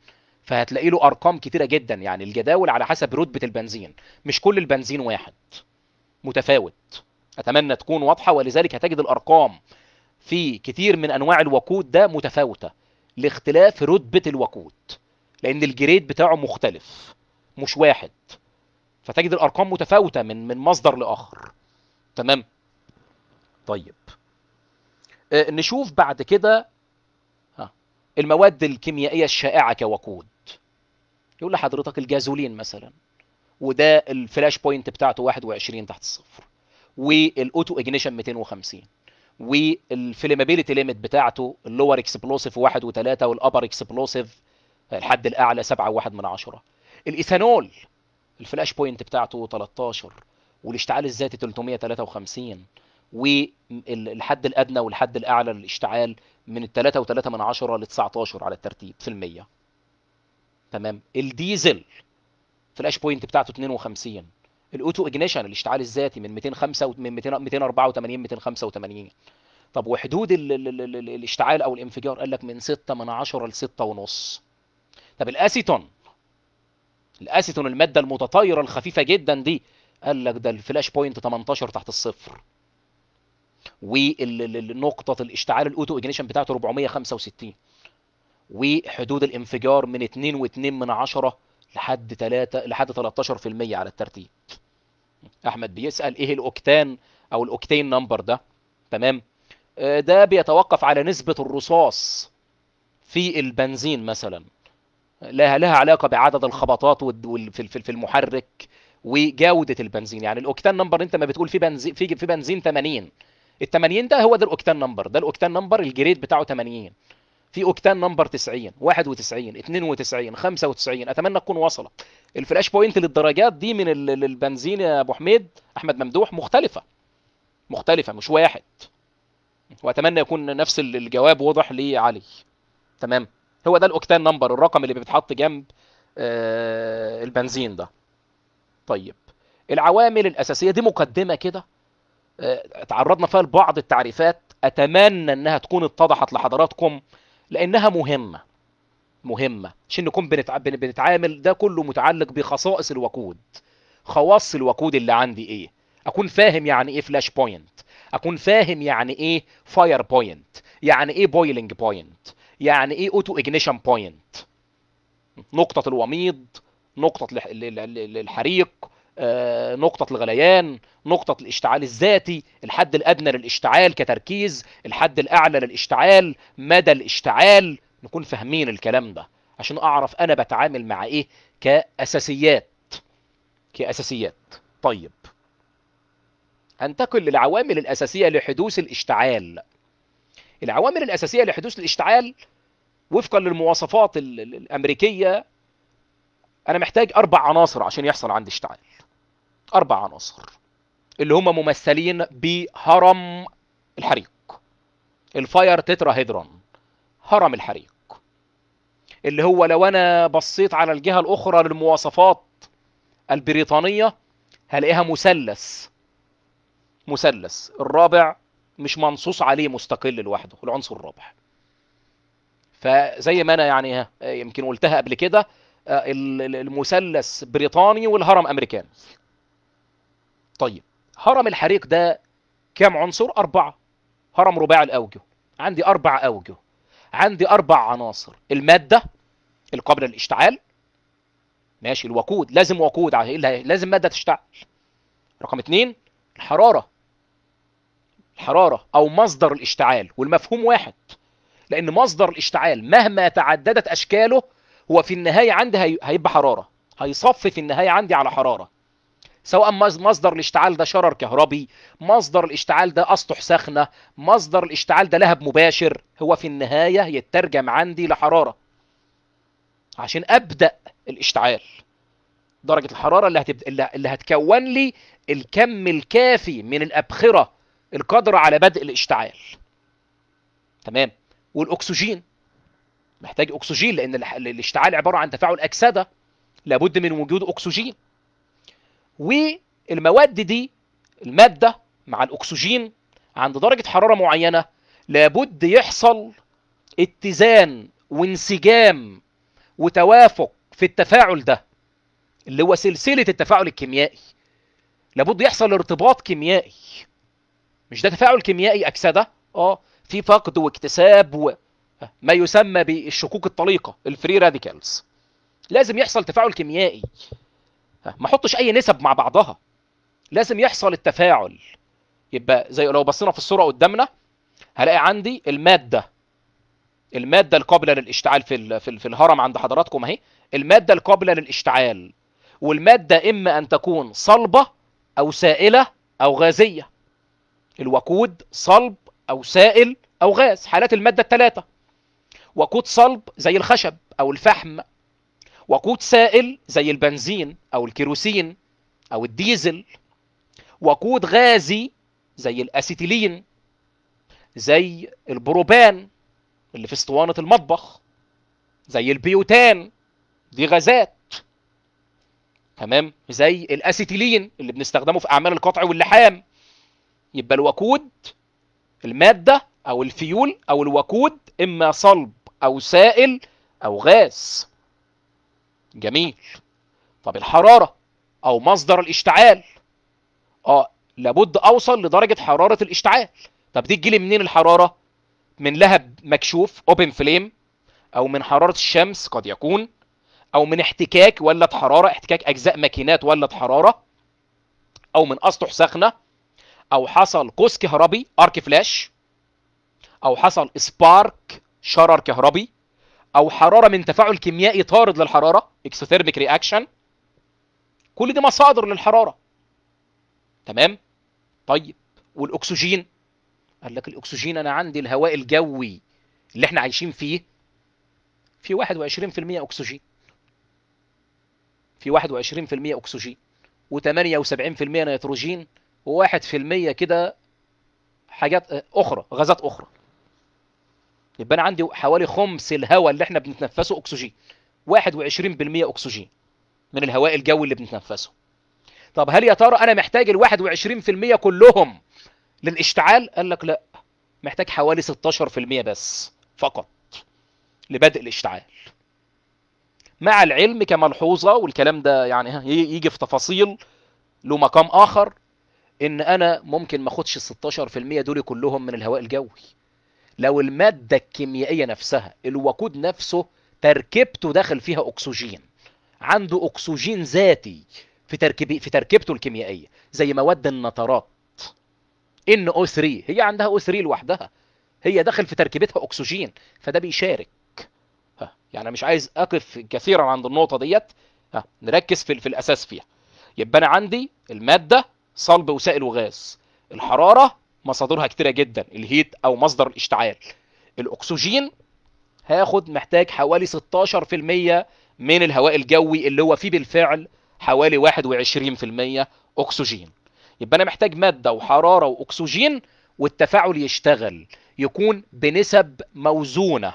فهتلاقي له ارقام كتيره جدا يعني الجداول على حسب رتبه البنزين مش كل البنزين واحد متفاوت اتمنى تكون واضحه ولذلك هتجد الارقام في كتير من انواع الوقود ده متفاوته لاختلاف رتبه الوقود لان الجريد بتاعه مختلف مش واحد فتجد الارقام متفاوته من من مصدر لاخر تمام طيب آه، نشوف بعد كده المواد الكيميائية الشائعة كوقود يقول لحضرتك الجازولين مثلا وده الفلاش بوينت بتاعته 21 تحت الصفر والاوتو اجنيشن 250 والفليمابيلتي ليميت بتاعته اللور اكسبلوسيف 1 و3 والابر اكسبلوسيف الحد الاعلى 7 و1 من عشرة الايثانول الفلاش بوينت بتاعته 13 والاشتعال الذاتي 353 والحد الادنى والحد الاعلى للاشتعال من 3.3 من عشرة ل 19 على الترتيب في المية تمام الديزل فلاش بوينت بتاعته 52 الاوتو اجنيشن الاشتعال الذاتي من 205 من 284 285 طب وحدود الـ الـ الـ الاشتعال او الانفجار قال لك من 6 من 10 ل 6 ونص طب الاسيتون الاسيتون الماده المتطايره الخفيفه جدا دي قال لك ده الفلاش بوينت 18 تحت الصفر ونقطه الاشتعال الاوتو اجنيشن بتاعته 465 وحدود الانفجار من 2.2 من عشرة لحد 3 لحد 13% على الترتيب احمد بيسال ايه الاوكتان او الاوكتين نمبر ده تمام آه، ده بيتوقف على نسبه الرصاص في البنزين مثلا لها لها علاقه بعدد الخبطات في المحرك وجوده البنزين يعني الاوكتان نمبر انت ما بتقول في بنزين في بنزين 80 ال 80 ده هو ده الاوكتان نمبر ده الاوكتان نمبر الجريد بتاعه 80 في اوكتان نمبر 90 91 92 95 اتمنى تكون وصلت الفلاش بوينت للدرجات دي من البنزين يا ابو حميد احمد ممدوح مختلفه مختلفه مش واحد واتمنى يكون نفس الجواب واضح لعلي تمام هو ده الاوكتان نمبر الرقم اللي بيتحط جنب آه، البنزين ده طيب العوامل الاساسيه دي مقدمه كده آه، تعرضنا فيها لبعض التعريفات اتمنى انها تكون اتضحت لحضراتكم لانها مهمه مهمه عشان نكون بنتعامل ده كله متعلق بخصائص الوقود خواص الوقود اللي عندي ايه اكون فاهم يعني ايه فلاش بوينت اكون فاهم يعني ايه فاير بوينت يعني ايه بويلنج بوينت يعني ايه اوتو اجنيشن بوينت نقطه الوميض نقطه الحريق آه، نقطة الغليان نقطة الاشتعال الذاتي الحد الأدنى للاشتعال كتركيز الحد الأعلى للاشتعال مدى الاشتعال نكون فاهمين الكلام ده عشان أعرف أنا بتعامل مع إيه كأساسيات كأساسيات طيب هنتقل للعوامل الأساسية لحدوث الاشتعال العوامل الأساسية لحدوث الاشتعال وفقا للمواصفات الأمريكية أنا محتاج أربع عناصر عشان يحصل عندي اشتعال اربع عناصر اللي هم ممثلين بهرم الحريق الفاير تترا هيدرون هرم الحريق اللي هو لو انا بصيت على الجهه الاخرى للمواصفات البريطانيه هلاقيها مثلث مثلث الرابع مش منصوص عليه مستقل لوحده العنصر الرابع فزي ما انا يعني يمكن قلتها قبل كده آه، المثلث بريطاني والهرم امريكاني طيب هرم الحريق ده كام عنصر؟ أربعة هرم رباع الأوجه عندي أربع أوجه عندي أربع عناصر المادة القابلة للاشتعال ماشي الوقود لازم وقود لازم مادة تشتعل رقم اتنين الحرارة الحرارة أو مصدر الاشتعال والمفهوم واحد لأن مصدر الاشتعال مهما تعددت أشكاله هو في النهاية عندي هيبقى حرارة هيصفي في النهاية عندي على حرارة سواء مصدر الاشتعال ده شرر كهربي مصدر الاشتعال ده اسطح ساخنه مصدر الاشتعال ده لهب مباشر هو في النهايه يترجم عندي لحراره عشان ابدا الاشتعال درجه الحراره اللي هتبد... اللي هتكون لي الكم الكافي من الابخره القادره على بدء الاشتعال تمام والاكسجين محتاج اكسجين لان الاشتعال عباره عن تفاعل اكسده لابد من وجود اكسجين والمواد دي المادة مع الأكسجين عند درجة حرارة معينة لابد يحصل اتزان وانسجام وتوافق في التفاعل ده اللي هو سلسلة التفاعل الكيميائي لابد يحصل ارتباط كيميائي مش ده تفاعل كيميائي أكسدة اه في فقد واكتساب و... ما يسمى بالشكوك الطليقة الفري راديكالز لازم يحصل تفاعل كيميائي ما احطش اي نسب مع بعضها لازم يحصل التفاعل يبقى زي لو بصينا في الصوره قدامنا هلاقي عندي الماده الماده القابله للاشتعال في في الهرم عند حضراتكم اهي الماده القابله للاشتعال والماده اما ان تكون صلبه او سائله او غازيه الوقود صلب او سائل او غاز حالات الماده الثلاثه وقود صلب زي الخشب او الفحم وقود سائل زي البنزين او الكيروسين او الديزل وقود غازي زي الاسيتيلين زي البروبان اللي في اسطوانه المطبخ زي البيوتان دي غازات تمام زي الاسيتيلين اللي بنستخدمه في اعمال القطع واللحام يبقى الوقود الماده او الفيول او الوقود اما صلب او سائل او غاز جميل طب الحراره او مصدر الاشتعال اه لابد اوصل لدرجه حراره الاشتعال طب دي تجيلي منين الحراره من لهب مكشوف اوبن فليم او من حراره الشمس قد يكون او من احتكاك ولد حراره احتكاك اجزاء ماكينات ولد حراره او من اسطح ساخنه او حصل قوس كهربي ارك فلاش او حصل سبارك شرر كهربي او حراره من تفاعل كيميائي طارد للحراره اكسوثيرميك رياكشن كل دي مصادر للحراره تمام طيب والاكسجين قال لك الاكسجين انا عندي الهواء الجوي اللي احنا عايشين فيه في 21% اكسجين في 21% اكسجين و78% نيتروجين و1% كده حاجات آه، اخرى غازات اخرى يبقى انا عندي حوالي خمس الهواء اللي احنا بنتنفسه اكسجين 21% اكسجين من الهواء الجوي اللي بنتنفسه طب هل يا ترى انا محتاج ال 21% كلهم للاشتعال قال لك لا محتاج حوالي 16% بس فقط لبدء الاشتعال مع العلم كملحوظه والكلام ده يعني يجي في تفاصيل له مقام اخر ان انا ممكن ما اخدش ال 16% دول كلهم من الهواء الجوي لو المادة الكيميائية نفسها الوقود نفسه تركيبته داخل فيها أكسجين عنده أكسجين ذاتي في تركيب في تركيبته الكيميائية زي مواد النترات ان او 3 هي عندها او 3 لوحدها هي داخل في تركيبتها اكسجين فده بيشارك ها. يعني مش عايز اقف كثيرا عند النقطه ديت ها. نركز في, في الاساس فيها يبقى انا عندي الماده صلب وسائل وغاز الحراره مصادرها كتيره جدا الهيت او مصدر الاشتعال الاكسجين هاخد محتاج حوالي 16% من الهواء الجوي اللي هو فيه بالفعل حوالي 21% اكسجين يبقى انا محتاج ماده وحراره واكسجين والتفاعل يشتغل يكون بنسب موزونه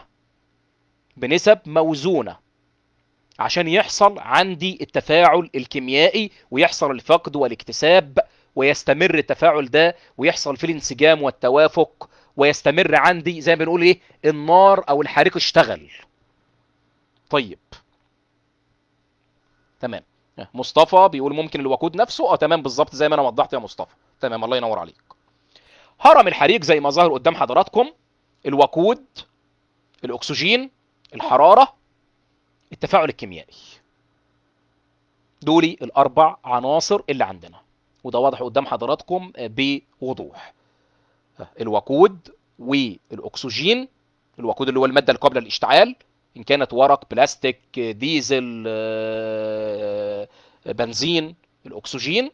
بنسب موزونه عشان يحصل عندي التفاعل الكيميائي ويحصل الفقد والاكتساب ويستمر التفاعل ده ويحصل فيه الانسجام والتوافق ويستمر عندي زي ما بنقول ايه النار او الحريق اشتغل طيب تمام مصطفى بيقول ممكن الوقود نفسه اه تمام بالظبط زي ما انا وضحت يا مصطفى تمام الله ينور عليك هرم الحريق زي ما ظهر قدام حضراتكم الوقود الاكسجين الحراره التفاعل الكيميائي دول الاربع عناصر اللي عندنا وده واضح قدام حضراتكم آه، بوضوح آه، الوقود والاكسجين الوقود اللي هو الماده اللي للاشتعال ان كانت ورق بلاستيك آه، ديزل بنزين الاكسجين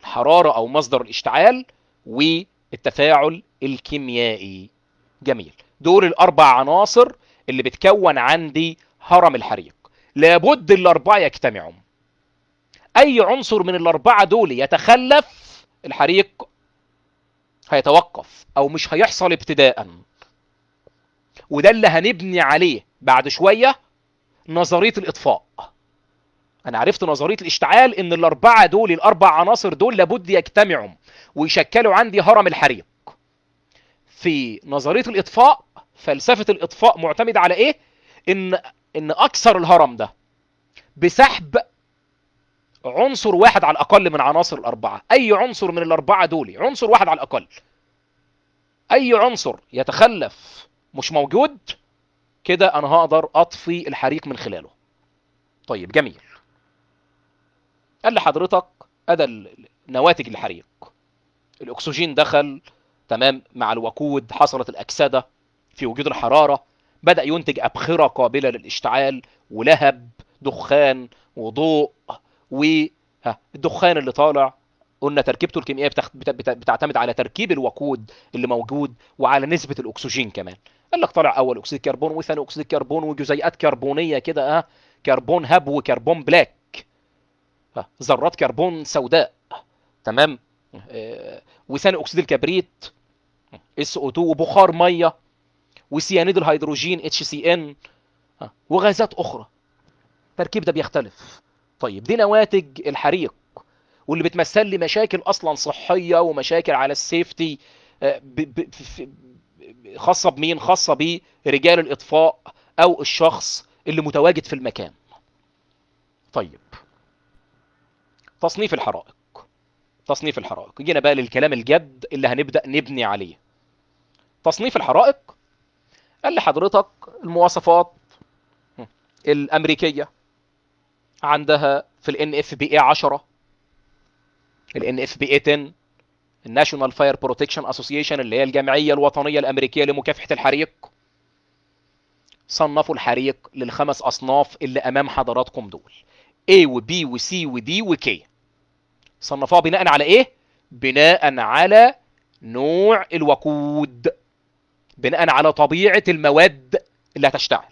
الحراره او مصدر الاشتعال والتفاعل الكيميائي جميل دول الاربع عناصر اللي بتكون عندي هرم الحريق لابد الاربعه يجتمعوا اي عنصر من الاربعه دول يتخلف الحريق هيتوقف او مش هيحصل ابتداء وده اللي هنبني عليه بعد شويه نظريه الاطفاء انا عرفت نظريه الاشتعال ان الاربعه دول الاربع عناصر دول لابد يجتمعوا ويشكلوا عندي هرم الحريق في نظريه الاطفاء فلسفه الاطفاء معتمده على ايه ان ان اكثر الهرم ده بسحب عنصر واحد على الاقل من عناصر الاربعه اي عنصر من الاربعه دول عنصر واحد على الاقل اي عنصر يتخلف مش موجود كده انا هقدر اطفي الحريق من خلاله طيب جميل قال لحضرتك ادى نواتج الحريق الاكسجين دخل تمام مع الوقود حصلت الاكسده في وجود الحراره بدا ينتج ابخره قابله للاشتعال ولهب دخان وضوء والدخان اللي طالع قلنا تركيبته الكيميائيه بتخت... بت... بتعتمد على تركيب الوقود اللي موجود وعلى نسبه الاكسجين كمان قال لك طالع اول اكسيد كربون وثاني اكسيد كربون وجزيئات كربونيه كده اه كربون هب وكربون بلاك ذرات كربون سوداء تمام آه. وثاني اكسيد الكبريت اس او 2 وبخار ميه وسيانيد الهيدروجين اتش سي ان وغازات اخرى التركيب ده بيختلف طيب دي نواتج الحريق واللي بتمثل لي مشاكل اصلا صحيه ومشاكل على السيفتي آه، خاصه بمين خاصه برجال الاطفاء او الشخص اللي متواجد في المكان طيب تصنيف الحرائق تصنيف الحرائق جينا بقى للكلام الجد اللي هنبدا نبني عليه تصنيف الحرائق قال لحضرتك المواصفات الامريكيه عندها في الان اف بي اي 10 الان اف بي اي 10 الناشونال فاير بروتكشن اسوسيشن اللي هي الجمعيه الوطنيه الامريكيه لمكافحه الحريق صنفوا الحريق للخمس اصناف اللي امام حضراتكم دول A و B و C و D و K صنفوها بناء على ايه بناء على نوع الوقود بناء على طبيعه المواد اللي هتشتعل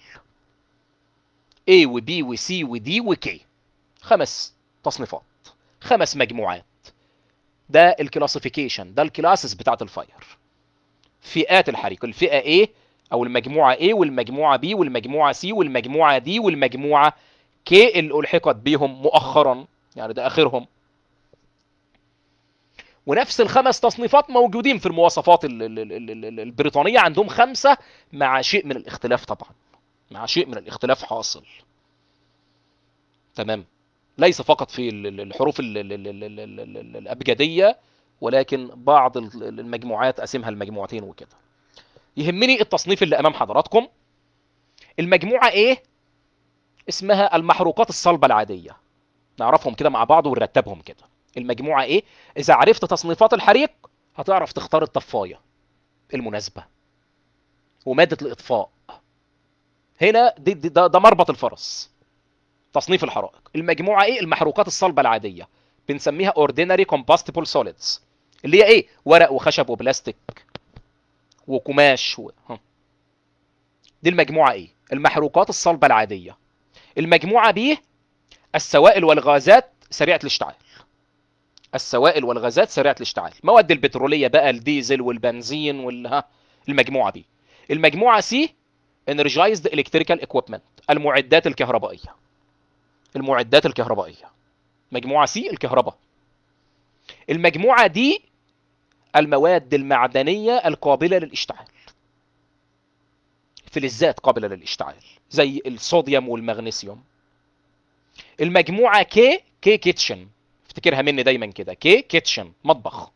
A وB وC وD وK خمس تصنيفات خمس مجموعات ده الكلاسيفيكيشن ده الكلاسز بتاعه الفاير فئات الحريق الفئه A او المجموعه A والمجموعه B والمجموعه C والمجموعه D والمجموعه K اللي الحقت بيهم مؤخرا يعني ده اخرهم ونفس الخمس تصنيفات موجودين في المواصفات البريطانيه عندهم خمسه مع شيء من الاختلاف طبعا مع شيء من الاختلاف حاصل تمام ليس فقط في الحروف الأبجدية ولكن بعض المجموعات أسمها المجموعتين وكده يهمني التصنيف اللي أمام حضراتكم المجموعة إيه؟ اسمها المحروقات الصلبة العادية نعرفهم كده مع بعض ونرتبهم كده المجموعة إيه؟ إذا عرفت تصنيفات الحريق هتعرف تختار الطفاية المناسبة ومادة الإطفاء هنا دي دي ده, ده مربط الفرس تصنيف الحرائق المجموعه ايه المحروقات الصلبه العاديه بنسميها اوردينري كومباستبل سوليدز اللي هي ايه ورق وخشب وبلاستيك وقماش و... دي المجموعه ايه المحروقات الصلبه العاديه المجموعه ب السوائل والغازات سريعه الاشتعال السوائل والغازات سريعه الاشتعال مواد البتروليه بقى الديزل والبنزين والها المجموعه دي المجموعه سي انرجايزد الكتريكال ايكويبمنت المعدات الكهربائيه المعدات الكهربائيه مجموعه سي الكهرباء المجموعه دي المواد المعدنيه القابله للاشتعال فلزات قابله للاشتعال زي الصوديوم والمغنيسيوم المجموعه كي كي كيتشن افتكرها مني دايما كده كي كيتشن مطبخ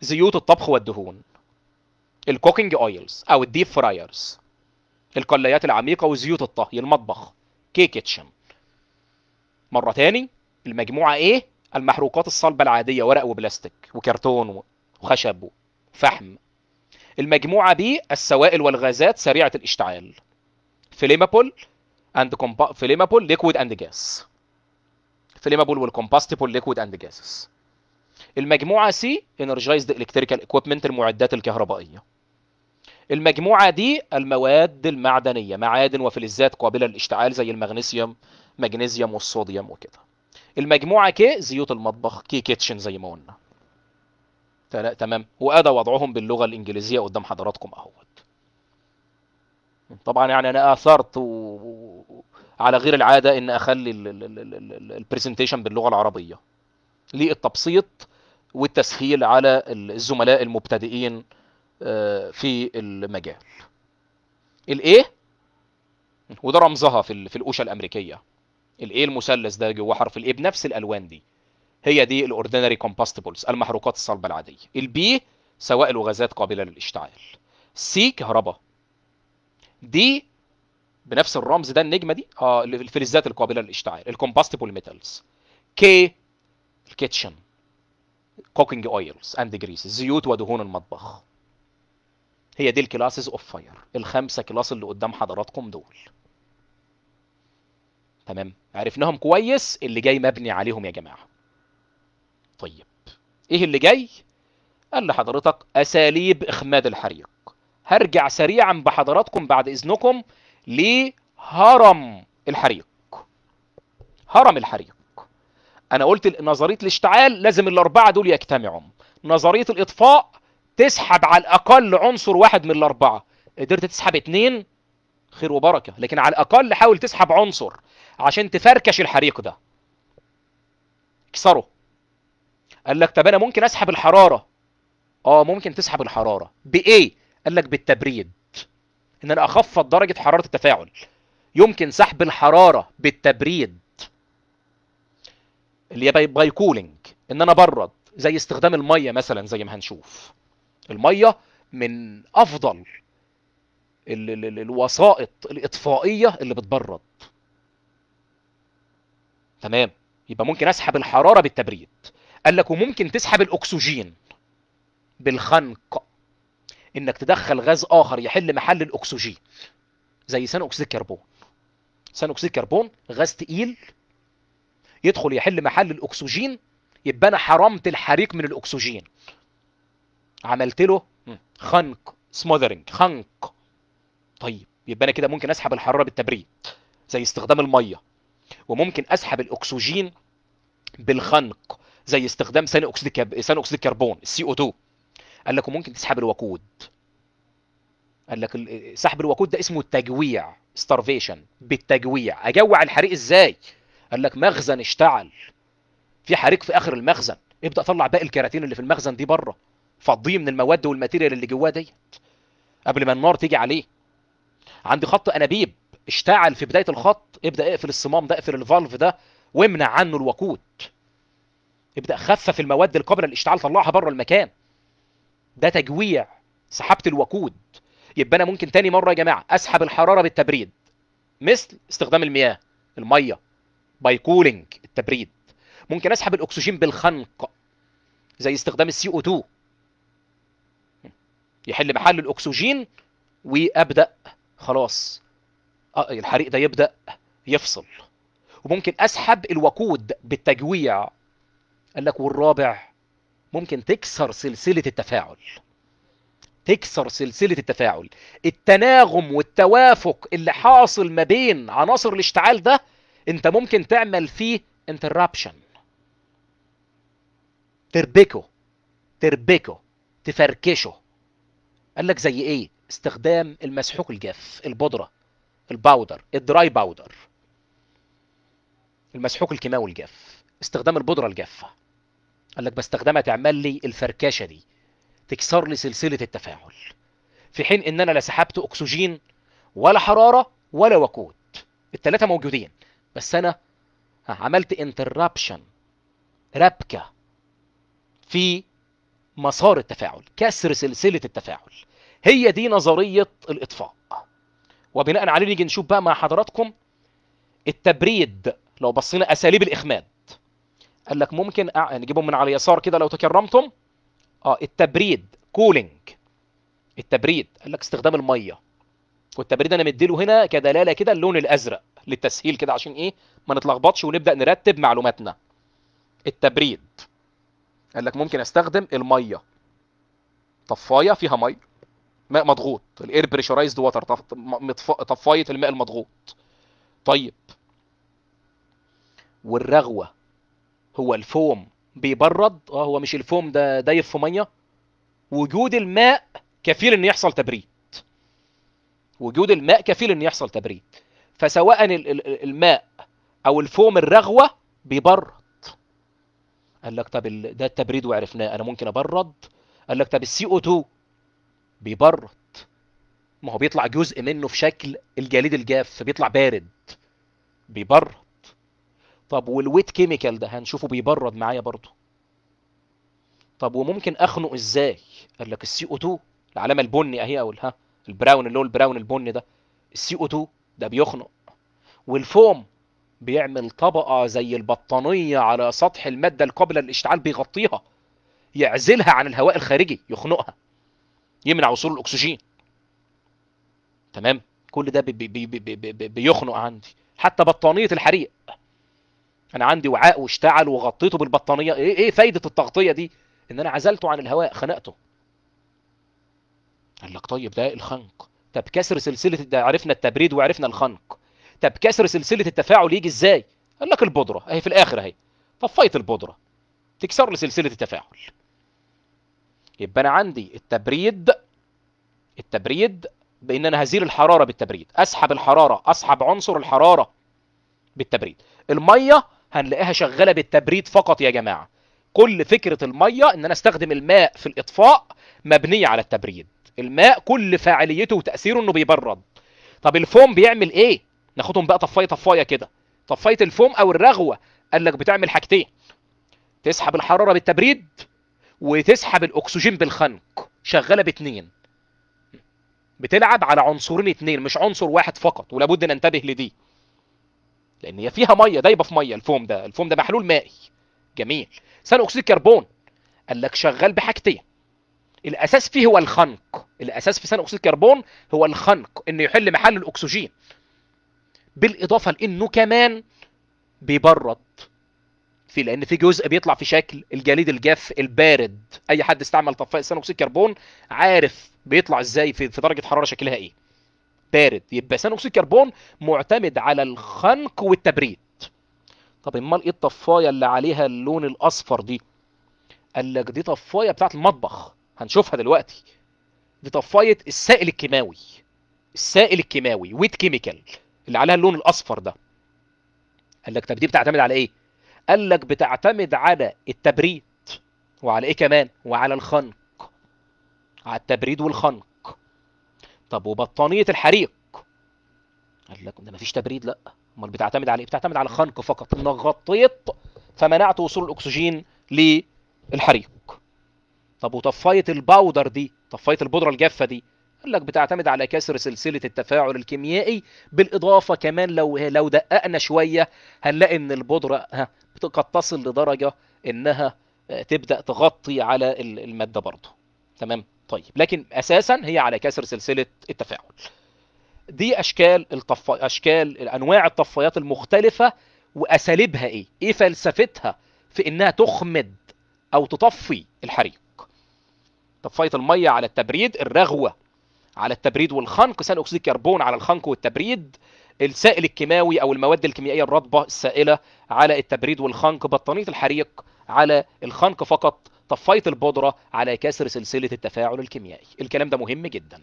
زيوت الطبخ والدهون الكوكينج اويلز او الديب فرايرز القليات العميقة وزيوت الطهي المطبخ كي كيتشن مرة تاني المجموعة ايه المحروقات الصلبة العادية ورق وبلاستيك وكرتون وخشب وفحم المجموعة بي السوائل والغازات سريعة الاشتعال فليمابول اند كومبا فليمابول ليكويد اند جاس فليمابول والكومباستبل ليكويد اند جاسز المجموعه سي انرجايزد الكتريكال اكويبمنت المعدات الكهربائيه المجموعه دي المواد المعدنيه معادن وفلزات قابله للاشتعال زي المغنيسيوم مغنيسيوم والصوديوم وكده المجموعه ك زيوت المطبخ كي كيتشن زي ما قلنا تمام وادى وضعهم باللغه الانجليزيه قدام حضراتكم اهوت طبعا يعني انا اثرت و... على غير العاده ان اخلي البرزنتيشن باللغه العربيه للتبسيط والتسهيل على الزملاء المبتدئين آه، في المجال الايه وده رمزها في في القوشه الامريكيه الايه المثلث ده جوه حرف الايه بنفس الالوان دي هي دي الاوردينري كومباستبلز المحروقات الصلبه العاديه البي سوائل وغازات قابله للاشتعال سي كهرباء دي بنفس الرمز ده النجمه دي اه الفلزات القابله للاشتعال الكومباستبل ميتالز كي الكيتشن كوكينج اويلز اند جريس زيوت ودهون المطبخ هي دي الكلاسز اوف فاير الخمسه كلاس اللي قدام حضراتكم دول تمام عرفناهم كويس اللي جاي مبني عليهم يا جماعه طيب ايه اللي جاي قال لحضرتك اساليب اخماد الحريق هرجع سريعا بحضراتكم بعد اذنكم لهرم الحريق هرم الحريق انا قلت نظريه الاشتعال لازم الاربعه دول يجتمعوا نظريه الاطفاء تسحب على الاقل عنصر واحد من الاربعه قدرت تسحب اتنين خير وبركه لكن على الاقل حاول تسحب عنصر عشان تفركش الحريق ده اكسره قال لك طب انا ممكن اسحب الحراره اه ممكن تسحب الحراره بايه قال لك بالتبريد ان انا اخفض درجه حراره التفاعل يمكن سحب الحراره بالتبريد اللي هي باي كولينج ان انا برد زي استخدام الميه مثلا زي ما هنشوف الميه من افضل الوسائط الاطفائيه اللي بتبرد تمام يبقى ممكن اسحب الحراره بالتبريد قال لك وممكن تسحب الاكسجين بالخنق انك تدخل غاز اخر يحل محل الاكسجين زي ثاني اكسيد الكربون ثاني اكسيد الكربون غاز تقيل يدخل يحل محل الاكسجين يبقى انا حرمت الحريق من الاكسجين عملت له خنق سموذرنج خنق طيب يبقى انا كده ممكن اسحب الحراره بالتبريد زي استخدام الميه وممكن اسحب الاكسجين بالخنق زي استخدام ثاني اكسيد ثاني اكسيد الكربون السي او 2 قال لك وممكن تسحب الوقود قال لك سحب الوقود ده اسمه التجويع ستارفيشن بالتجويع اجوع الحريق ازاي قال لك مخزن اشتعل في حريق في اخر المخزن ابدا طلع باقي الكراتين اللي في المخزن دي بره فضيه من المواد والماتيريال اللي جواه ديت قبل ما النار تيجي عليه عندي خط انابيب اشتعل في بدايه الخط ابدا اقفل الصمام ده اقفل الفالف ده وامنع عنه الوقود ابدا خفف المواد القابله للاشتعال طلعها بره المكان ده تجويع سحبت الوقود يبقى انا ممكن تاني مره يا جماعه اسحب الحراره بالتبريد مثل استخدام المياه الميه باي كولينج التبريد ممكن اسحب الاكسجين بالخنق زي استخدام السي او 2 يحل محل الاكسجين وابدا خلاص آه، الحريق ده يبدا يفصل وممكن اسحب الوقود بالتجويع قال لك والرابع ممكن تكسر سلسله التفاعل تكسر سلسله التفاعل التناغم والتوافق اللي حاصل ما بين عناصر الاشتعال ده انت ممكن تعمل فيه انترابشن تربكه تربكه تفركشه قال لك زي ايه استخدام المسحوق الجاف البودره الباودر الدراي باودر المسحوق الكيماوي الجاف استخدام البودره الجافه قال لك بستخدمها تعمل لي الفركشه دي تكسر لي سلسله التفاعل في حين ان انا لا سحبت اكسجين ولا حراره ولا وقود الثلاثه موجودين بس انا عملت انترابشن ربكه في مسار التفاعل كسر سلسله التفاعل هي دي نظريه الاطفاء وبناء عليه نيجي نشوف بقى مع حضراتكم التبريد لو بصينا اساليب الاخماد قال لك ممكن أع... نجيبهم من على اليسار كده لو تكرمتم اه التبريد كولينج التبريد قال لك استخدام الميه والتبريد انا مديله هنا كدلاله كده اللون الازرق للتسهيل كده عشان ايه ما نتلخبطش ونبدا نرتب معلوماتنا التبريد قال لك ممكن استخدم الميه طفايه فيها ميه ماء مضغوط الاير بريشرايزد ووتر طفايه الماء المضغوط طيب والرغوه هو الفوم بيبرد اه هو مش الفوم ده داير في ميه وجود الماء كفيل ان يحصل تبريد وجود الماء كفيل ان يحصل تبريد فسواء الماء او الفوم الرغوه بيبرد قال لك طب ده التبريد وعرفناه انا ممكن ابرد قال لك طب السي او 2 بيبرد ما هو بيطلع جزء منه في شكل الجليد الجاف فبيطلع بارد بيبرد طب والويت كيميكال ده هنشوفه بيبرد معايا برضه طب وممكن اخنقه ازاي قال لك السي او 2 العلامه البني اهي او ها البراون اللي هو البراون البني ده السي او 2 ده بيخنق والفوم بيعمل طبقة زي البطانية على سطح المادة القابلة للاشتعال بيغطيها يعزلها عن الهواء الخارجي يخنقها يمنع وصول الأكسجين تمام كل ده بي بي بي بي بيخنق عندي حتى بطانية الحريق أنا عندي وعاء واشتعل وغطيته بالبطانية إيه إيه فايدة التغطية دي؟ إن أنا عزلته عن الهواء خنقته قال لك طيب ده الخنق طب كسر سلسلة ده عرفنا التبريد وعرفنا الخنق طب كسر سلسله التفاعل يجي ازاي قال لك البودره اهي في الاخر اهي طفيت البودره تكسر لي سلسله التفاعل يبقى انا عندي التبريد التبريد بان انا هزيل الحراره بالتبريد اسحب الحراره اسحب عنصر الحراره بالتبريد الميه هنلاقيها شغاله بالتبريد فقط يا جماعه كل فكره الميه ان انا استخدم الماء في الاطفاء مبنيه على التبريد الماء كل فاعليته وتاثيره انه بيبرد طب الفوم بيعمل ايه ناخدهم بقى طفايه طفايه كده طفايه الفوم او الرغوه قال لك بتعمل حاجتين تسحب الحراره بالتبريد وتسحب الاكسجين بالخنق شغاله باتنين بتلعب على عنصرين اتنين مش عنصر واحد فقط ولا بد ننتبه لدي لان هي فيها ميه دايبه في ميه الفوم ده الفوم ده محلول مائي جميل ثاني اكسيد الكربون قال لك شغال بحاجتين الاساس فيه هو الخنق الاساس في ثاني اكسيد الكربون هو الخنق انه يحل محل الاكسجين بالاضافه لانه كمان بيبرد في لان في جزء بيطلع في شكل الجليد الجاف البارد اي حد استعمل طفائي ثاني اكسيد الكربون عارف بيطلع ازاي في, في درجه حراره شكلها ايه بارد يبقى ثاني اكسيد الكربون معتمد على الخنق والتبريد طب امال ايه الطفايه اللي عليها اللون الاصفر دي قال لك دي طفايه بتاعت المطبخ هنشوفها دلوقتي دي طفايه السائل الكيماوي السائل الكيماوي ويت كيميكال اللي عليها اللون الاصفر ده قال لك طب دي بتعتمد على ايه قال لك بتعتمد على التبريد وعلى ايه كمان وعلى الخنق على التبريد والخنق طب وبطانيه الحريق قال لك ده مفيش تبريد لا امال بتعتمد على ايه بتعتمد على الخنق فقط انك غطيت فمنعت وصول الاكسجين للحريق طب وطفايه الباودر دي طفايه البودره الجافه دي قال لك بتعتمد على كسر سلسله التفاعل الكيميائي بالاضافه كمان لو لو دققنا شويه هنلاقي ان البودره ها قد تصل لدرجه انها آه، تبدا تغطي على الماده برضه تمام طيب لكن اساسا هي على كسر سلسله التفاعل دي اشكال الطف... اشكال انواع الطفايات المختلفه واساليبها ايه ايه فلسفتها في انها تخمد او تطفي الحريق طفايه الميه على التبريد الرغوه على التبريد والخنق ثاني اكسيد الكربون على الخنق والتبريد السائل الكيماوي او المواد الكيميائيه الرطبه السائله على التبريد والخنق بطانيه الحريق على الخنق فقط طفايه البودره على كسر سلسله التفاعل الكيميائي الكلام ده مهم جدا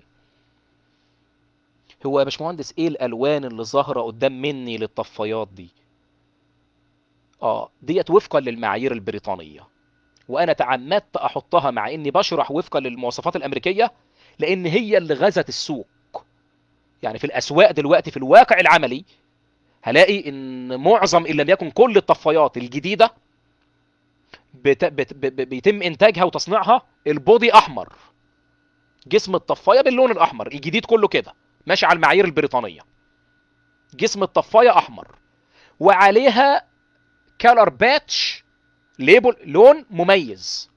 هو يا باشمهندس ايه الالوان اللي ظاهره قدام مني للطفايات دي اه ديت وفقا للمعايير البريطانيه وانا تعمدت احطها مع اني بشرح وفقا للمواصفات الامريكيه لان هي اللي غزت السوق يعني في الاسواق دلوقتي في الواقع العملي هلاقي ان معظم ان لم يكن كل الطفايات الجديده بت... بت... بيتم انتاجها وتصنيعها البودي احمر جسم الطفايه باللون الاحمر الجديد كله كده ماشي على المعايير البريطانيه جسم الطفايه احمر وعليها كالر باتش ليبل لون مميز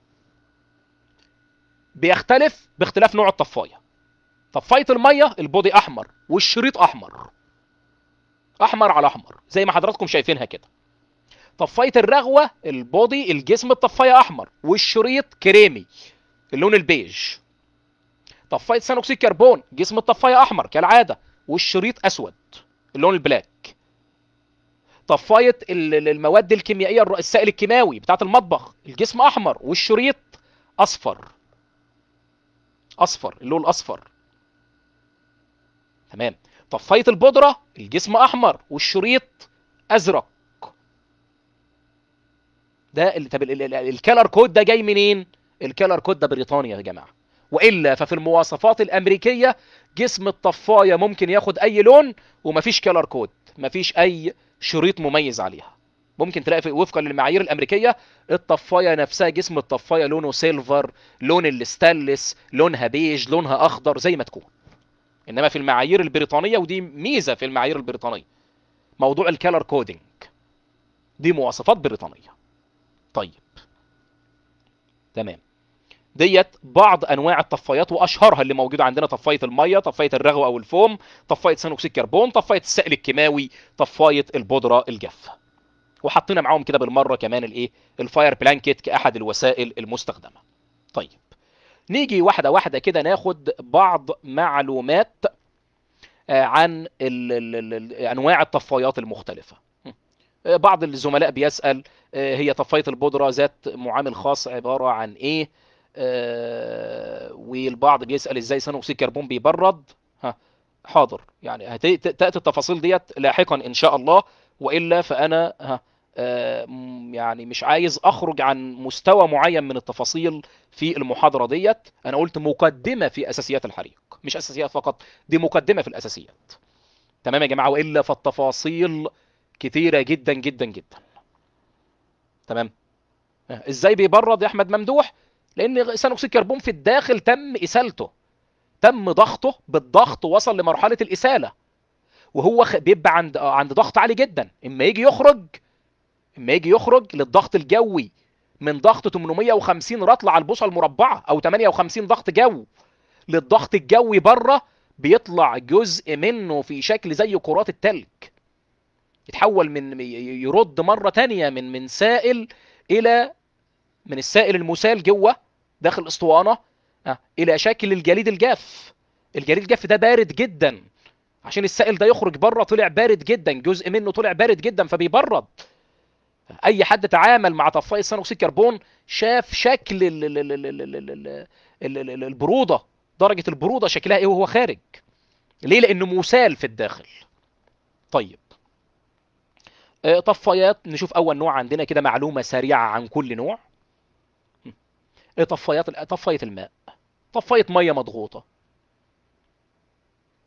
بيختلف باختلاف نوع الطفايه طفايه الميه البودي احمر والشريط احمر احمر على احمر زي ما حضراتكم شايفينها كده طفايه الرغوه البودي الجسم الطفايه احمر والشريط كريمي اللون البيج طفايه ثاني اكسيد جسم الطفايه احمر كالعاده والشريط اسود اللون البلاك طفايه المواد الكيميائيه السائل الكيماوي بتاعه المطبخ الجسم احمر والشريط اصفر اصفر اللون اصفر تمام طفيت البودره الجسم احمر والشريط ازرق ده طب الكلر كود ده جاي منين الكلر كود ده بريطانيا يا جماعه والا ففي المواصفات الامريكيه جسم الطفايه ممكن ياخد اي لون ومفيش كلر كود مفيش اي شريط مميز عليها ممكن تلاقي وفقا للمعايير الامريكيه الطفايه نفسها جسم الطفايه لونه سيلفر لون الاستانلس لونها بيج لونها اخضر زي ما تكون انما في المعايير البريطانيه ودي ميزه في المعايير البريطانيه موضوع الكالر كودينج دي مواصفات بريطانيه طيب تمام ديت بعض انواع الطفايات واشهرها اللي موجوده عندنا طفايه الميه طفايه الرغوه او الفوم طفايه ثاني اكسيد الكربون طفايه السائل الكيماوي طفايه البودره الجافه وحطينا معاهم كده بالمره كمان الايه الفاير بلانكيت كاحد الوسائل المستخدمه طيب نيجي واحده واحده كده ناخد بعض معلومات آه، عن الـ الـ الـ انواع الطفايات المختلفه آه، بعض الزملاء بيسال آه، هي طفايه البودره ذات معامل خاص عباره عن ايه والبعض بيسال ازاي ثاني اكسيد الكربون بيبرد ها حاضر يعني تاتي التفاصيل ديت لاحقا ان شاء الله والا فانا ها آه، يعني مش عايز اخرج عن مستوى معين من التفاصيل في المحاضره ديت انا قلت مقدمه في اساسيات الحريق مش اساسيات فقط دي مقدمه في الاساسيات تمام يا جماعه والا فالتفاصيل كتيره جدا جدا جدا تمام آه، ازاي بيبرد يا احمد ممدوح لان ثاني اكسيد الكربون في الداخل تم اسالته تم ضغطه بالضغط وصل لمرحله الاساله وهو بيبقى عند آه، عند ضغط عالي جدا اما يجي يخرج اما يجي يخرج للضغط الجوي من ضغط 850 رطل على البوصه المربعه او 58 ضغط جو للضغط الجوي بره بيطلع جزء منه في شكل زي كرات التلج يتحول من يرد مره تانية من من سائل الى من السائل المسال جوه داخل الاسطوانه آه، الى شكل الجليد الجاف الجليد الجاف ده بارد جدا عشان السائل ده يخرج بره طلع بارد جدا جزء منه طلع بارد جدا فبيبرد اي حد تعامل مع طفايه ثاني اكسيد الكربون شاف شكل البروده درجه البروده شكلها ايه وهو خارج ليه لانه مسال في الداخل طيب طفايات نشوف اول نوع عندنا كده معلومه سريعه عن كل نوع طفايات طفايه الماء طفايه ميه مضغوطه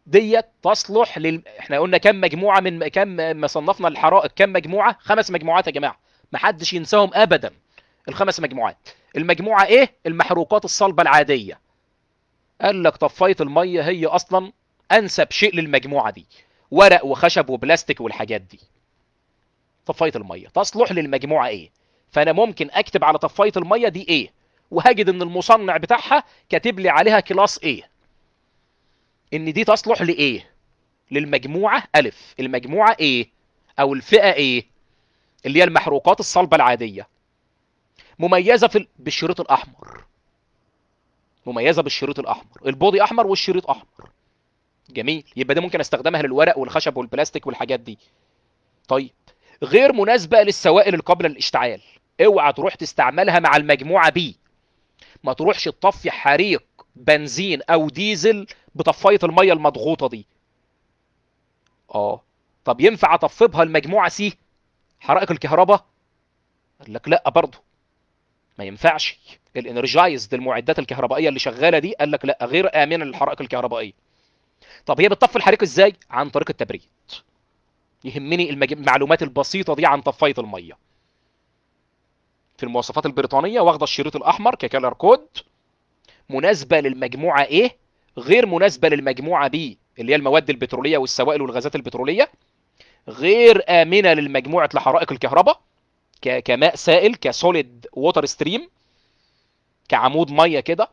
ديت تصلح لل... احنا قلنا كم مجموعه من كم ما صنفنا الحرائق كم مجموعه خمس مجموعات يا جماعه ما حدش ينساهم ابدا الخمس مجموعات المجموعه ايه المحروقات الصلبه العاديه قال لك طفايه الميه هي اصلا انسب شيء للمجموعه دي ورق وخشب وبلاستيك والحاجات دي طفايه الميه تصلح للمجموعه ايه فانا ممكن اكتب على طفايه الميه دي ايه وهجد ان المصنع بتاعها كاتب لي عليها كلاس ايه ان دي تصلح لايه للمجموعه الف المجموعه ايه او الفئه ايه اللي هي المحروقات الصلبه العاديه مميزه في بالشريط الاحمر مميزه بالشريط الاحمر البودي احمر والشريط احمر جميل يبقى دي ممكن استخدمها للورق والخشب والبلاستيك والحاجات دي طيب غير مناسبه للسوائل القابله للاشتعال اوعى تروح تستعملها مع المجموعه بي ما تروحش تطفي حريق بنزين او ديزل بطفايه الميه المضغوطه دي اه طب ينفع اطفبها المجموعه سي حرائق الكهرباء قال لك لا برضه ما ينفعش الانرجايزد المعدات الكهربائيه اللي شغاله دي قال لك لا غير امنه للحرائق الكهربائيه طب هي بتطفي الحريق ازاي عن طريق التبريد يهمني المعلومات البسيطه دي عن طفايه الميه في المواصفات البريطانيه واخده الشريط الاحمر ككالر كود مناسبه للمجموعه A غير مناسبه للمجموعه B اللي هي المواد البتروليه والسوائل والغازات البتروليه غير امنه للمجموعه لحرائق الكهرباء كماء سائل كسوليد ووتر ستريم كعمود ميه كده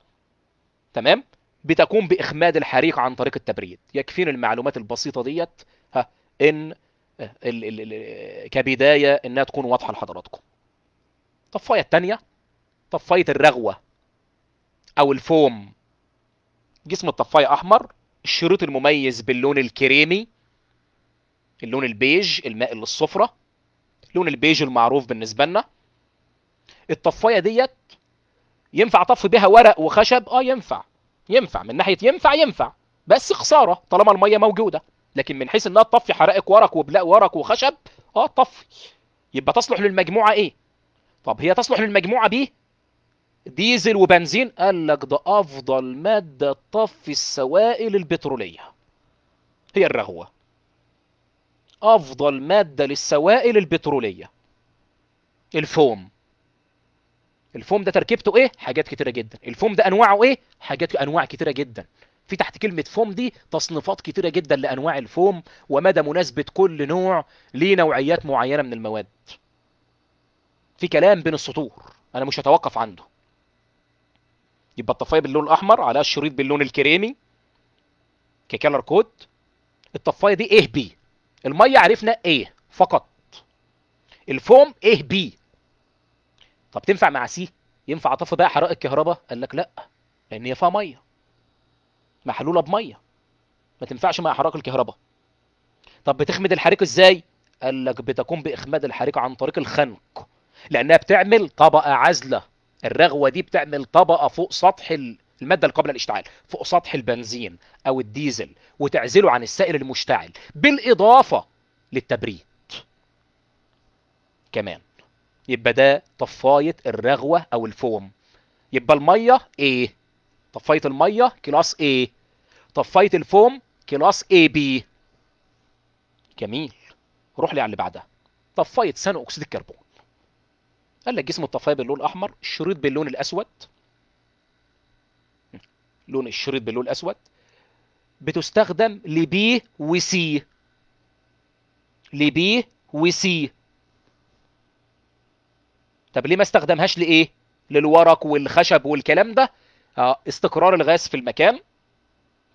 تمام بتقوم باخماد الحريق عن طريق التبريد يكفينا المعلومات البسيطه ديت ها ان آه، ال ال ال كبدايه انها تكون واضحه لحضراتكم طفايه الثانيه طفايه الرغوه او الفوم جسم الطفايه احمر الشريط المميز باللون الكريمي اللون البيج اللي للصفره لون البيج المعروف بالنسبه لنا الطفايه ديت ينفع طفي بها ورق وخشب اه ينفع ينفع من ناحيه ينفع ينفع بس خساره طالما الميه موجوده لكن من حيث انها تطفي حرائق ورق وبلاء ورق وخشب اه تطفي يبقى تصلح للمجموعه ايه طب هي تصلح للمجموعه بيه ديزل وبنزين قال لك ده افضل ماده تطفي السوائل البتروليه هي الرغوه افضل ماده للسوائل البتروليه الفوم الفوم ده تركيبته ايه حاجات كتيره جدا الفوم ده انواعه ايه حاجات انواع كتيره جدا في تحت كلمه فوم دي تصنيفات كتيره جدا لانواع الفوم ومدى مناسبه كل نوع ليه نوعيات معينه من المواد في كلام بين السطور انا مش هتوقف عنده يبقى الطفايه باللون الاحمر عليها الشريط باللون الكريمي ككلر كود الطفايه دي ايه بي الميه عرفنا ايه فقط الفوم ايه بي طب تنفع مع سي ينفع اطفي بقى حرائق الكهرباء قال لك لا لان هي فيها ميه محلوله بميه ما تنفعش مع حرائق الكهرباء طب بتخمد الحريق ازاي قال لك بتقوم باخماد الحريق عن طريق الخنق لانها بتعمل طبقه عازله الرغوه دي بتعمل طبقه فوق سطح الماده القابله للاشتعال فوق سطح البنزين او الديزل وتعزله عن السائل المشتعل بالاضافه للتبريد كمان يبقى ده طفايه الرغوه او الفوم يبقى الميه ايه طفايه الميه كلاس ايه طفايه الفوم كلاس اي بي جميل روح لي على اللي بعدها طفايه ثاني اكسيد الكربون قال لك جسم الطفايه باللون الاحمر الشريط باللون الاسود لون الشريط باللون الاسود بتستخدم لبي وسي لبي وسي طب ليه ما استخدمهاش لايه للورق والخشب والكلام ده آه استقرار الغاز في المكان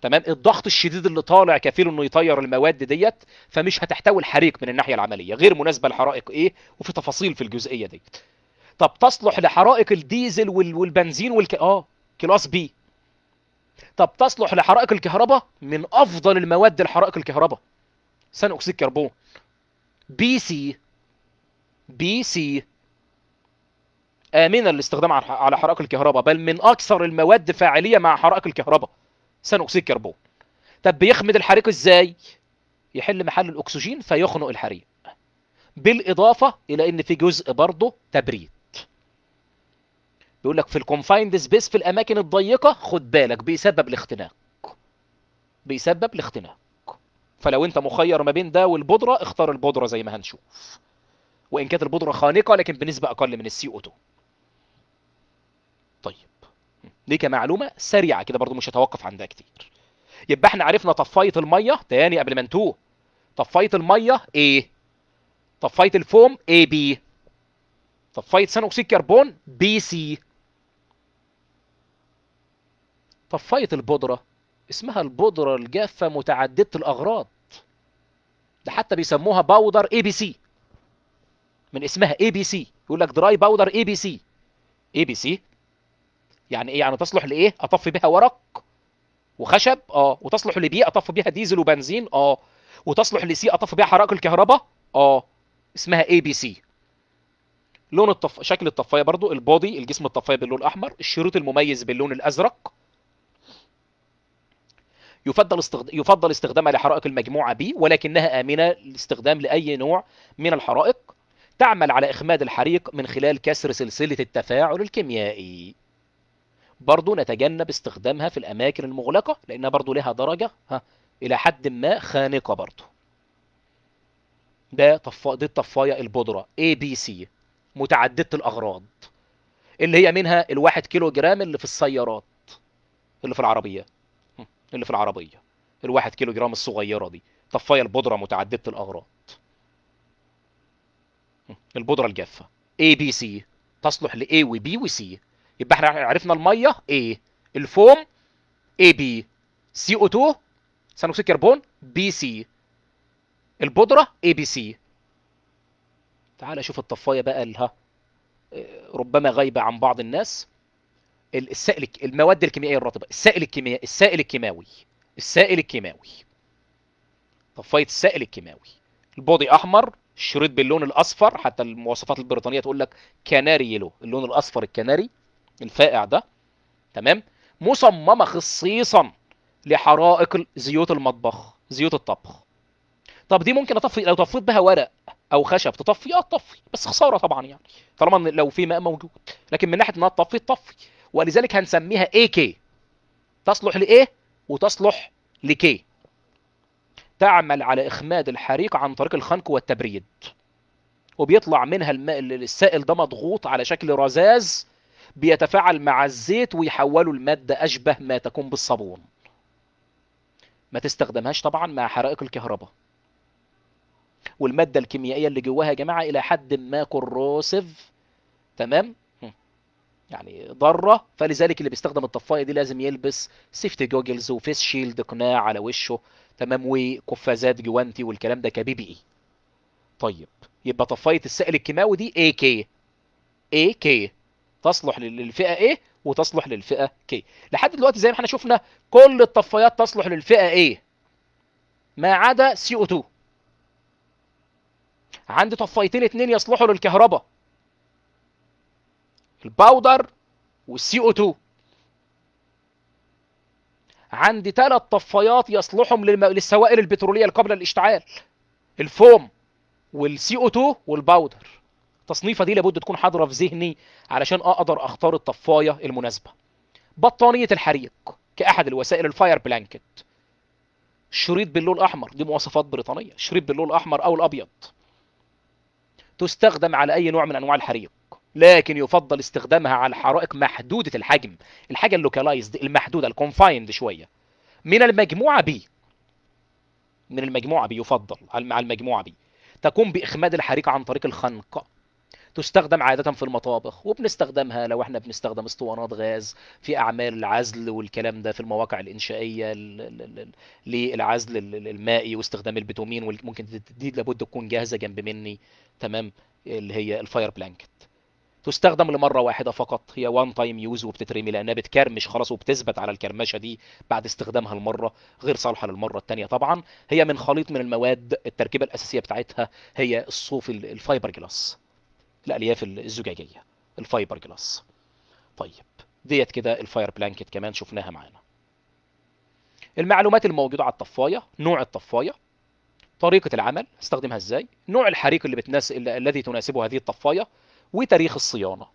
تمام الضغط الشديد اللي طالع كفيل انه يطير المواد ديت فمش هتحتوي الحريق من الناحيه العمليه غير مناسبه لحرائق ايه وفي تفاصيل في الجزئيه ديت طب تصلح لحرائق الديزل والبنزين والك... اه كلاس بي طب تصلح لحرائق الكهرباء من افضل المواد لحرائق الكهرباء ثاني اكسيد الكربون بي سي بي سي آمنة للاستخدام على حرائق الكهرباء بل من أكثر المواد فاعلية مع حرائق الكهرباء ثاني أكسيد الكربون طب بيخمد الحريق إزاي؟ يحل محل الأكسجين فيخنق الحريق بالإضافة إلى أن في جزء برضه تبريد بيقول لك في الكونفايند سبيس في الاماكن الضيقه خد بالك بيسبب الاختناق بيسبب الاختناق فلو انت مخير ما بين ده والبودره اختار البودره زي ما هنشوف وان كانت البودره خانقه لكن بنسبه اقل من السي او 2 طيب دي كمعلومه سريعه كده برضو مش هتوقف عندها كتير يبقى احنا عرفنا طفايه الميه تاني قبل ما نتوه طفايه الميه ايه طفايه الفوم اي بي طفايه ثاني اكسيد كربون بي سي طفايه البودره اسمها البودره الجافه متعدده الاغراض ده حتى بيسموها باودر اي بي سي من اسمها اي بي سي يقول لك دراي باودر اي بي سي اي بي سي يعني ايه يعني تصلح لايه اطفي بها ورق وخشب اه وتصلح لبي اطفي بها ديزل وبنزين اه وتصلح لسي اطفي بها حرائق الكهرباء اه اسمها اي بي سي لون الطف... شكل الطفايه برضو البودي الجسم الطفايه باللون الاحمر الشريط المميز باللون الازرق يفضل استخد... يفضل استخدامها لحرائق المجموعه B ولكنها امنه للاستخدام لاي نوع من الحرائق تعمل على اخماد الحريق من خلال كسر سلسله التفاعل الكيميائي برضه نتجنب استخدامها في الاماكن المغلقه لانها برضه لها درجه ها الى حد ما خانقه برضه ده طف... دي الطفايه البودره سي متعدده الاغراض اللي هي منها الواحد كيلو جرام اللي في السيارات اللي في العربيات اللي في العربيه الواحد كيلو جرام الصغيره دي طفايه البودره متعدده الاغراض البودره الجافه اي بي سي تصلح لاي وبي وسي يبقى احنا عرفنا الميه A الفوم اي بي سي او 2 ثاني اكسيد كربون بي سي البودره اي بي سي تعال اشوف الطفايه بقى الها آه، ربما غايبه عن بعض الناس السائل المواد الكيميائيه الرطبه السائل الكيميائي السائل الكيماوي السائل الكيماوي طفايه السائل الكيماوي البودي احمر الشريط باللون الاصفر حتى المواصفات البريطانيه تقول لك كناري يلو اللون الاصفر الكناري الفائع ده تمام مصممه خصيصا لحرائق زيوت المطبخ زيوت الطبخ طب دي ممكن اطفي لو طفيت بها ورق او خشب تطفي اه تطفي بس خساره طبعا يعني طالما لو في ماء موجود لكن من ناحيه انها تطفي تطفي ولذلك هنسميها اي كي تصلح لايه وتصلح لكي تعمل على اخماد الحريق عن طريق الخنق والتبريد وبيطلع منها الماء السائل ده مضغوط على شكل رذاذ بيتفاعل مع الزيت ويحوله لماده اشبه ما تكون بالصابون ما تستخدمهاش طبعا مع حرائق الكهرباء والماده الكيميائيه اللي جواها يا جماعه الى حد ما كروسيف تمام يعني ضاره فلذلك اللي بيستخدم الطفايه دي لازم يلبس سيفتي جوجلز وفيس شيلد قناع على وشه تمام وقفازات جوانتي والكلام ده كبي بي اي طيب يبقى طفايه السائل الكيماوي دي اي كي اي كي تصلح للفئه ايه وتصلح للفئه كي لحد دلوقتي زي ما احنا شفنا كل الطفايات تصلح للفئه ايه ما عدا سي او 2 عندي طفايتين اتنين يصلحوا للكهرباء الباودر والسي او 2 عندي ثلاث طفايات يصلحهم للسوائل البتروليه قبل الاشتعال الفوم والسي او 2 والباودر التصنيفه دي لابد تكون حاضره في ذهني علشان اقدر اختار الطفايه المناسبه بطانيه الحريق كاحد الوسائل الفاير بلانكت شريط باللون الاحمر دي مواصفات بريطانيه شريط باللون الاحمر او الابيض تستخدم على اي نوع من انواع الحريق لكن يفضل استخدامها على حرائق محدوده الحجم الحاجه اللوكالايزد المحدوده الكونفايند شويه من المجموعه بي من المجموعه بي يفضل مع المجموعه بي تقوم باخماد الحريق عن طريق الخنق تستخدم عادة في المطابخ وبنستخدمها لو احنا بنستخدم اسطوانات غاز في أعمال العزل والكلام ده في المواقع الإنشائية للعزل المائي واستخدام البتومين وممكن دي لابد تكون جاهزة جنب مني تمام اللي هي الفاير بلانكت تستخدم لمره واحده فقط هي وان تايم يوز وبتترمي لانها بتكرمش خلاص وبتثبت على الكرمشه دي بعد استخدامها المره غير صالحه للمره الثانيه طبعا هي من خليط من المواد التركيبه الاساسيه بتاعتها هي الصوف الفايبر جلاس الالياف الزجاجيه الفايبر جلاس طيب ديت كده الفاير بلانكت كمان شفناها معانا المعلومات الموجوده على الطفايه نوع الطفايه طريقه العمل استخدمها ازاي نوع الحريق اللي بتناسب الذي تناسبه هذه الطفايه وتاريخ الصيانه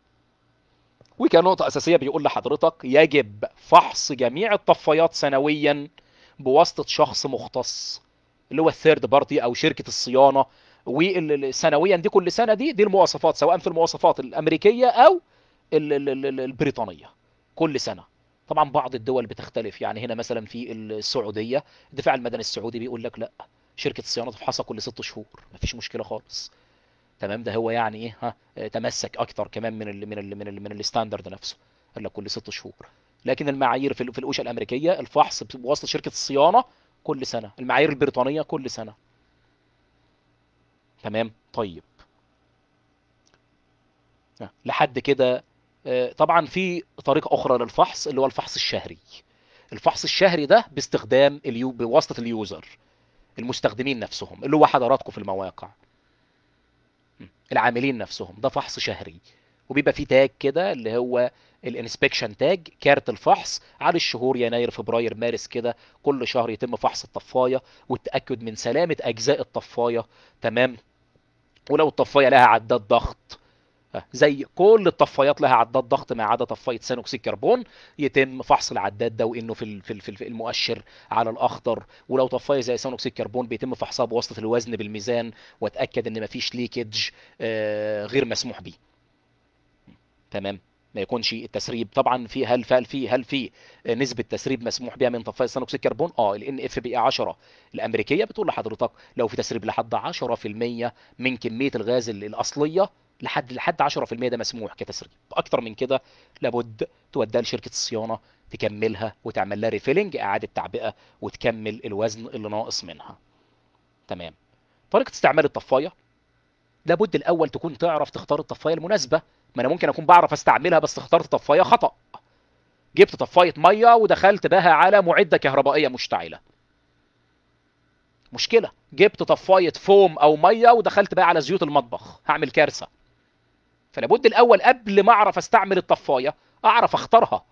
وكان نقطه اساسيه بيقول لحضرتك يجب فحص جميع الطفايات سنويا بواسطه شخص مختص اللي هو الثيرد بارتي او شركه الصيانه وسنويا دي كل سنه دي دي المواصفات سواء في المواصفات الامريكيه او البريطانيه كل سنه طبعا بعض الدول بتختلف يعني هنا مثلا في السعوديه الدفاع المدني السعودي بيقول لك لا شركه الصيانه تفحصها كل ست شهور مفيش مشكله خالص تمام ده هو يعني ايه ها آه، تمسك اكتر كمان من الـ من الـ من الـ من الستاندرد نفسه قال لك كل ست شهور لكن المعايير في الاوشا الامريكيه الفحص بواسطه شركه الصيانه كل سنه المعايير البريطانيه كل سنه تمام طيب آه، لحد كده آه، طبعا في طريقه اخرى للفحص اللي هو الفحص الشهري الفحص الشهري ده باستخدام اليو بواسطه اليوزر المستخدمين نفسهم اللي هو حضراتكم في المواقع العاملين نفسهم ده فحص شهري وبيبقى فيه تاج كده اللي هو الانسبكشن تاج كارت الفحص على الشهور يناير فبراير مارس كده كل شهر يتم فحص الطفايه والتاكد من سلامه اجزاء الطفايه تمام ولو الطفايه لها عداد ضغط زي كل الطفايات لها عداد ضغط ما عدا طفايه ثاني كربون يتم فحص العداد ده وانه في في المؤشر على الاخضر ولو طفايه زي ثاني كربون بيتم فحصها بواسطه الوزن بالميزان واتاكد ان مفيش ليكج آه، غير مسموح بيه تمام ما يكونش التسريب طبعا في هل فهل في هل في نسبه تسريب مسموح بها من طفايه ثاني اكسيد الكربون اه الان اف بي 10 إيه الامريكيه بتقول لحضرتك لو في تسريب لحد 10% من كميه الغاز الاصليه لحد لحد 10% ده مسموح كتسريب اكتر من كده لابد توديها لشركه الصيانه تكملها وتعمل لها ريفيلنج اعاده تعبئه وتكمل الوزن اللي ناقص منها تمام طريقه استعمال الطفايه لابد الاول تكون تعرف تختار الطفايه المناسبه ما انا ممكن اكون بعرف استعملها بس اخترت طفايه خطا جبت طفايه ميه ودخلت بها على معده كهربائيه مشتعله مشكله جبت طفايه فوم او ميه ودخلت بقى على زيوت المطبخ هعمل كارثه فلابد الاول قبل ما اعرف استعمل الطفايه اعرف اختارها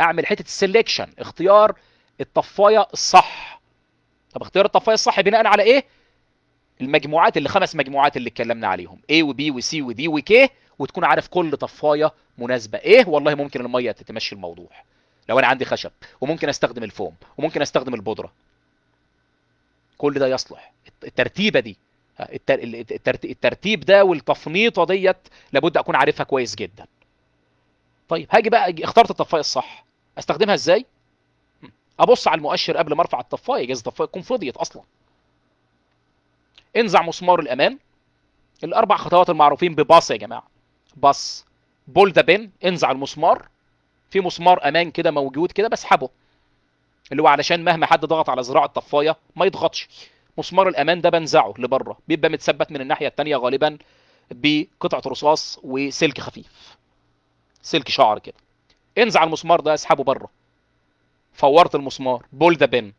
اعمل حته السلكشن اختيار الطفايه الصح طب اختيار الطفايه الصح بناء على ايه المجموعات اللي خمس مجموعات اللي اتكلمنا عليهم A وبي وسي ودي وكي وتكون عارف كل طفايه مناسبه ايه والله ممكن الميه تتمشي الموضوع لو انا عندي خشب وممكن استخدم الفوم وممكن استخدم البودره كل ده يصلح الترتيبه دي الترتيب ده والتفنيطه ديت لابد اكون عارفها كويس جدا طيب هاجي بقى اخترت الطفايه الصح استخدمها ازاي ابص على المؤشر قبل ما ارفع الطفايه جاز الطفايه تكون فضيت اصلا انزع مسمار الامان الاربع خطوات المعروفين بباص يا جماعه باص بول ذا بن انزع المسمار في مسمار امان كده موجود كده بسحبه اللي هو علشان مهما حد ضغط على زراعه الطفايه ما يضغطش مسمار الامان ده بنزعه لبره بيبقى متثبت من الناحيه الثانيه غالبا بقطعه رصاص وسلك خفيف سلك شعر كده انزع المسمار ده اسحبه بره فورت المسمار بول ذا بن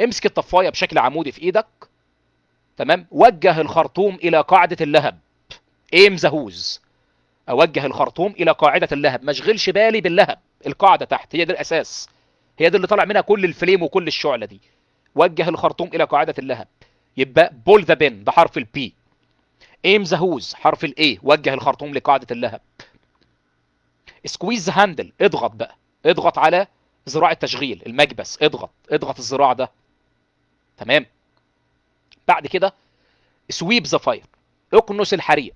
امسك الطفايه بشكل عمودي في ايدك تمام وجه الخرطوم الى قاعده اللهب ايم ذا هوز اوجه الخرطوم الى قاعده اللهب ما اشغلش بالي باللهب القاعده تحت هي دي الاساس هي دي اللي طالع منها كل الفليم وكل الشعله دي وجه الخرطوم الى قاعده اللهب يبقى بول ذا بن ده حرف البي ايم ذا هوز حرف الاي وجه الخرطوم لقاعده اللهب سكويز هاندل اضغط بقى اضغط على ذراع التشغيل المكبس اضغط اضغط الذراع ده تمام بعد كده سويب ذا فاير اقنص الحريق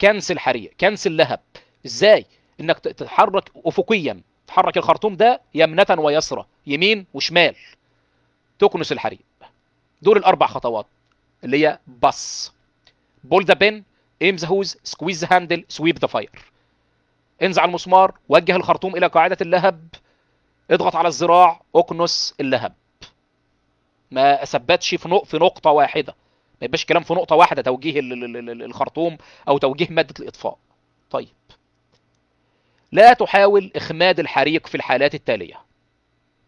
كنسل حريق كنسل لهب ازاي انك تتحرك افقيا تحرك الخرطوم ده يمنه ويسرى يمين وشمال تكنس الحريق دول الاربع خطوات اللي هي بس بول ذا بن ايم ذا هوز سكويز ذا هاندل سويب ذا فاير انزع المسمار وجه الخرطوم الى قاعده اللهب اضغط على الذراع اكنس اللهب ما اثبتش في في نقطه واحده ما يبقاش كلام في نقطه واحده توجيه الخرطوم او توجيه ماده الاطفاء طيب لا تحاول اخماد الحريق في الحالات التاليه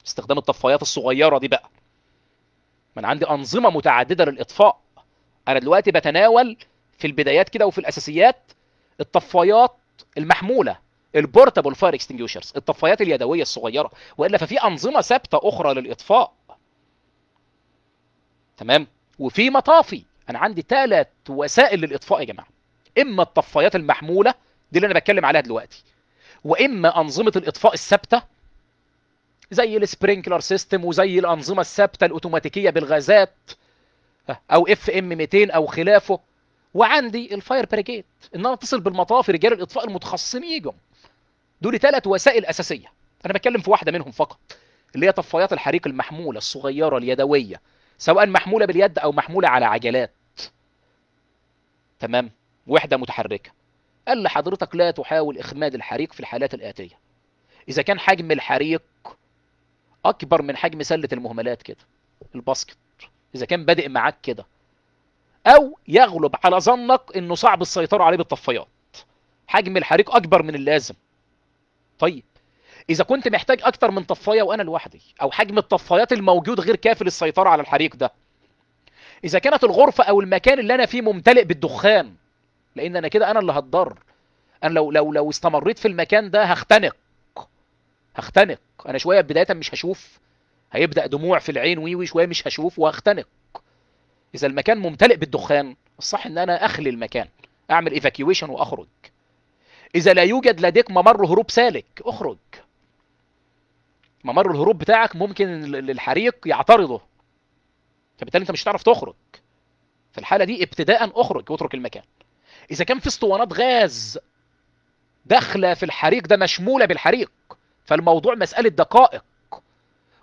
استخدام الطفايات الصغيره دي بقى ما انا عندي انظمه متعدده للاطفاء انا دلوقتي بتناول في البدايات كده وفي الاساسيات الطفايات المحموله البورتابل فاير اكستنجوشرز الطفايات اليدويه الصغيره والا ففي انظمه ثابته اخرى للاطفاء تمام وفي مطافي انا عندي ثلاث وسائل للاطفاء يا جماعه اما الطفايات المحموله دي اللي انا بتكلم عليها دلوقتي واما انظمه الاطفاء الثابته زي السبرينكلر سيستم وزي الانظمه الثابته الاوتوماتيكيه بالغازات او اف ام 200 او خلافه وعندي الفاير بريجيت ان انا اتصل بالمطافي رجال الاطفاء المتخصصين يجوا دول ثلاث وسائل اساسيه انا بتكلم في واحده منهم فقط اللي هي طفايات الحريق المحموله الصغيره اليدويه سواء محموله باليد او محموله على عجلات تمام وحده متحركه قال لحضرتك لا تحاول اخماد الحريق في الحالات الاتيه اذا كان حجم الحريق اكبر من حجم سله المهملات كده الباسكت اذا كان بادئ معاك كده او يغلب على ظنك انه صعب السيطره عليه بالطفايات حجم الحريق اكبر من اللازم طيب اذا كنت محتاج اكتر من طفايه وانا لوحدي او حجم الطفايات الموجود غير كافي للسيطره على الحريق ده اذا كانت الغرفه او المكان اللي انا فيه ممتلئ بالدخان لان انا كده انا اللي هتضر انا لو لو لو استمريت في المكان ده هختنق هختنق انا شويه بدايه مش هشوف هيبدا دموع في العين ويوي شويه مش هشوف وهختنق اذا المكان ممتلئ بالدخان الصح ان انا اخلي المكان اعمل ايفاكيويشن واخرج اذا لا يوجد لديك ممر هروب سالك اخرج ممر الهروب بتاعك ممكن الحريق يعترضه فبالتالي انت مش هتعرف تخرج في الحاله دي ابتداء اخرج واترك المكان اذا كان في اسطوانات غاز داخله في الحريق ده مشموله بالحريق فالموضوع مساله دقائق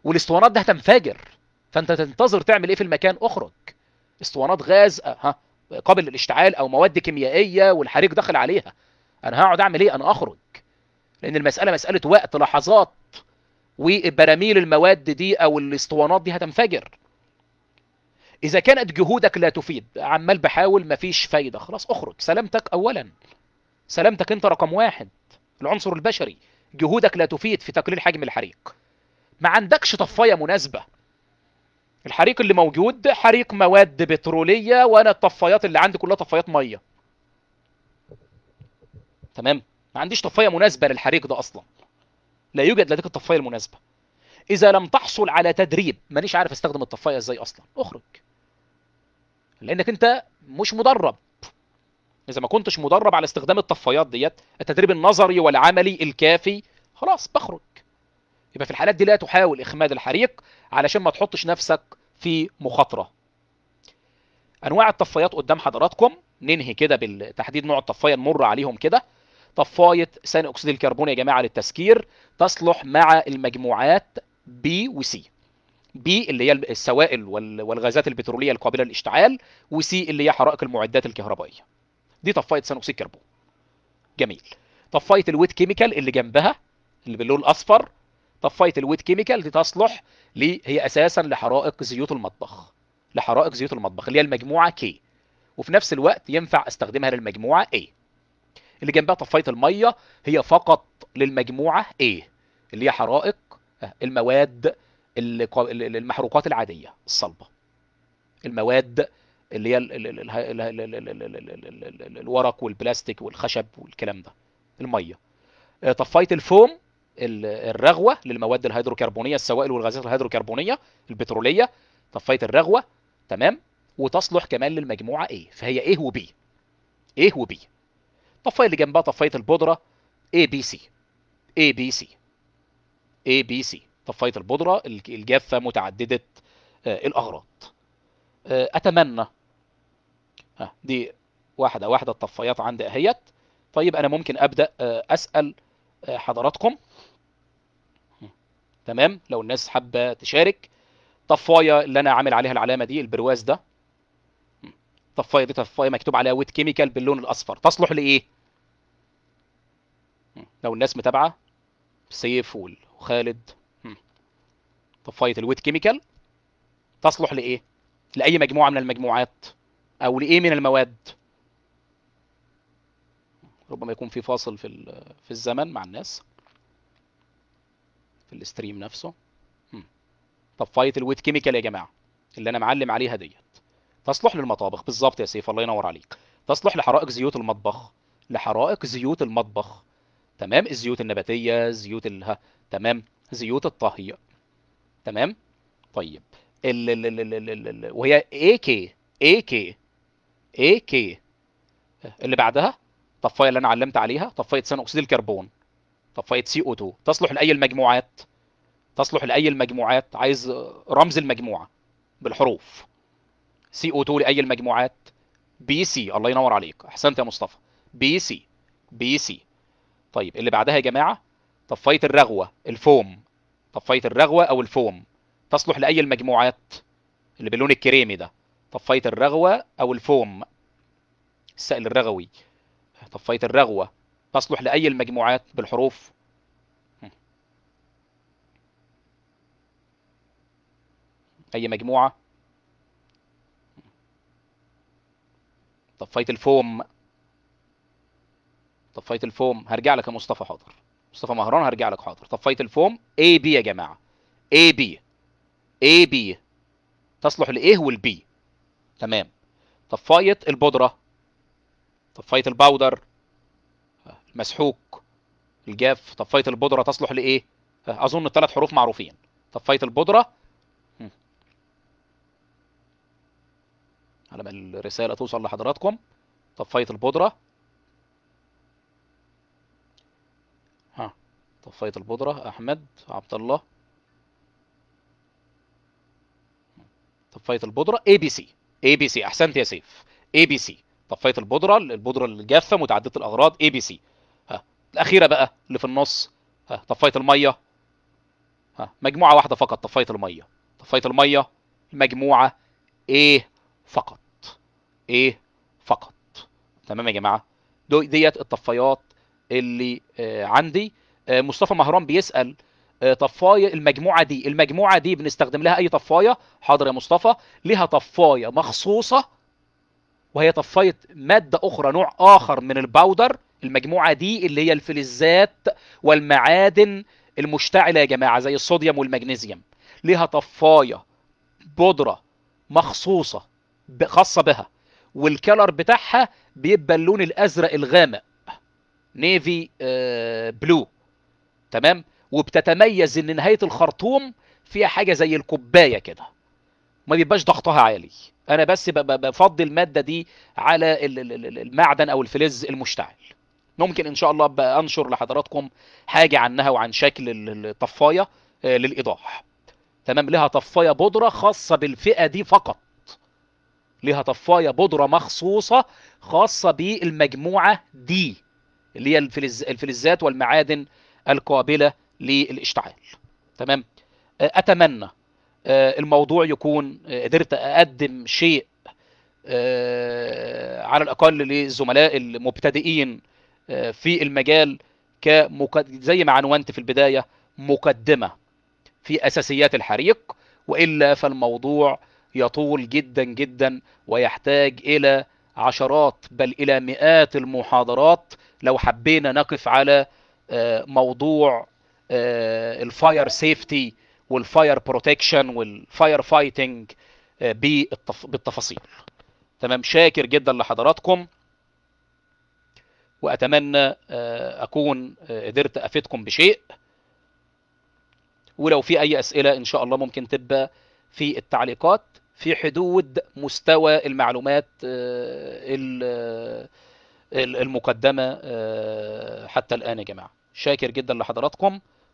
والاسطوانات ده هتنفجر فانت تنتظر تعمل ايه في المكان اخرج اسطوانات غاز آه، ها قابل للاشتعال او مواد كيميائيه والحريق داخل عليها انا هقعد اعمل ايه انا اخرج لان المساله مساله وقت لحظات وبراميل المواد دي او الاسطوانات دي هتنفجر اذا كانت جهودك لا تفيد عمال بحاول مفيش فايده خلاص اخرج سلامتك اولا سلامتك انت رقم واحد العنصر البشري جهودك لا تفيد في تقليل حجم الحريق ما عندكش طفايه مناسبه الحريق اللي موجود حريق مواد بتروليه وانا الطفايات اللي عندي كلها طفايات ميه تمام ما عنديش طفايه مناسبه للحريق ده اصلا لا يوجد لديك الطفايه المناسبه اذا لم تحصل على تدريب مانيش عارف استخدم الطفايه ازاي اصلا اخرج لانك انت مش مدرب اذا ما كنتش مدرب على استخدام الطفايات ديت التدريب النظري والعملي الكافي خلاص بخرج يبقى في الحالات دي لا تحاول اخماد الحريق علشان ما تحطش نفسك في مخاطره انواع الطفايات قدام حضراتكم ننهي كده بالتحديد نوع الطفايه نمر عليهم كده طفايه ثاني اكسيد الكربون يا جماعه للتسكير تصلح مع المجموعات بي وسي بي اللي هي السوائل والغازات البتروليه القابله للاشتعال وسي اللي هي حرائق المعدات الكهربائيه دي طفايه ثاني اكسيد كربون جميل طفايه الويت كيميكال اللي جنبها اللي باللون الاصفر طفايه الويت كيميكال دي تصلح ليه هي اساسا لحرائق زيوت المطبخ لحرائق زيوت المطبخ اللي هي المجموعه كي وفي نفس الوقت ينفع استخدمها للمجموعه A اللي جنبها طفايه الميه هي فقط للمجموعه A اللي هي حرائق آه، المواد المحروقات العاديه الصلبه المواد اللي هي الورق والبلاستيك والخشب والكلام ده الميه طفايه الفوم الرغوه للمواد الهيدروكربونيه السوائل والغازات الهيدروكربونيه البتروليه طفايه الرغوه تمام وتصلح كمان للمجموعه A فهي A و B A و B اللي جنبها طفايه البودره A B C A B C A B C طفايه البودره الجافه متعدده الاغراض اتمنى ها دي واحده واحده الطفايات عندي اهيت طيب انا ممكن ابدا آه، اسال آه، حضراتكم تمام لو الناس حابه تشارك طفايه اللي انا عامل عليها العلامه دي البرواز ده طفايه دي طفايه مكتوب عليها ويت كيميكال باللون الاصفر تصلح لايه لو الناس متابعه سيف وخالد طفايه الويت كيميكال تصلح لايه لاي مجموعه من المجموعات او لايه من المواد ربما يكون في فاصل في في الزمن مع الناس في الاستريم نفسه طب فايت الويت كيميكال يا جماعه اللي انا معلم عليها ديت تصلح للمطابخ بالظبط يا سيف الله ينور عليك تصلح لحرائق زيوت المطبخ لحرائق زيوت المطبخ تمام الزيوت النباتيه زيوت اله تمام زيوت الطهي تمام طيب ال ال ال ال ال وهي اي كي اي كي اي كي اللي بعدها طفايه اللي انا علمت عليها طفايه ثاني اكسيد الكربون طفايه سي او 2 تصلح لاي المجموعات تصلح لاي المجموعات عايز رمز المجموعه بالحروف سي او 2 لاي المجموعات بي سي الله ينور عليك احسنت يا مصطفى بي سي بي سي طيب اللي بعدها يا جماعه طفايه الرغوه الفوم طفايه الرغوه او الفوم تصلح لاي المجموعات اللي باللون الكريمي ده طفايه الرغوه او الفوم السائل الرغوي طفايه الرغوه تصلح لاي المجموعات بالحروف اي مجموعه طفايه الفوم طفايه الفوم هرجع لك يا مصطفى حاضر مصطفى مهران هرجع لك حاضر طفايه الفوم اي بي يا جماعه اي بي اي بي تصلح لايه والبي تمام طفايه البودره طفايه الباودر المسحوق الجاف طفايه البودره تصلح لايه اظن الثلاث حروف معروفين طفايه البودره على ما الرساله توصل لحضراتكم طفايه البودره ها طفايه البودره احمد عبد الله طفايه البودره اي بي سي اي بي سي احسنت يا سيف اي بي سي طفيت البودره البودره الجافه متعدده الاغراض اي بي سي ها الاخيره بقى اللي في النص ها طفيت الميه ها مجموعه واحده فقط طفيت الميه طفيت الميه مجموعه ايه فقط ايه فقط تمام يا جماعه ديت الطفايات اللي آه، عندي آه، مصطفى مهران بيسال آه، طفايه المجموعه دي المجموعه دي بنستخدم لها اي طفايه حاضر يا مصطفى لها طفايه مخصوصه وهي طفايه ماده اخرى نوع اخر من الباودر المجموعه دي اللي هي الفلزات والمعادن المشتعله يا جماعه زي الصوديوم والمغنيسيوم لها طفايه بودره مخصوصه خاصه بها والكلر بتاعها بيبقى اللون الازرق الغامق نيفي آه، بلو تمام وبتتميز ان نهايه الخرطوم فيها حاجه زي الكوبايه كده ما بيبقاش ضغطها عالي انا بس بفضي الماده دي على المعدن او الفلز المشتعل ممكن ان شاء الله انشر لحضراتكم حاجه عنها وعن شكل الطفايه آه، للايضاح تمام لها طفايه بودره خاصه بالفئه دي فقط لها طفايه بودره مخصوصه خاصه بالمجموعه دي اللي هي الفلز الفلزات والمعادن القابله للاشتعال تمام آه، اتمنى آه، الموضوع يكون آه، قدرت اقدم شيء على الاقل للزملاء المبتدئين في المجال كمقد... زي ما عنونت في البدايه مقدمه في اساسيات الحريق والا فالموضوع يطول جدا جدا ويحتاج الى عشرات بل الى مئات المحاضرات لو حبينا نقف على موضوع الفاير سيفتي والفاير بروتكشن والفاير فايتنج بالتفاصيل تمام شاكر جدا لحضراتكم واتمنى آه، اكون آه، قدرت افيدكم بشيء ولو في اي اسئله ان شاء الله ممكن تبقى في التعليقات في حدود مستوى المعلومات آه، المقدمه حتى الان يا جماعه شاكر جدا لحضراتكم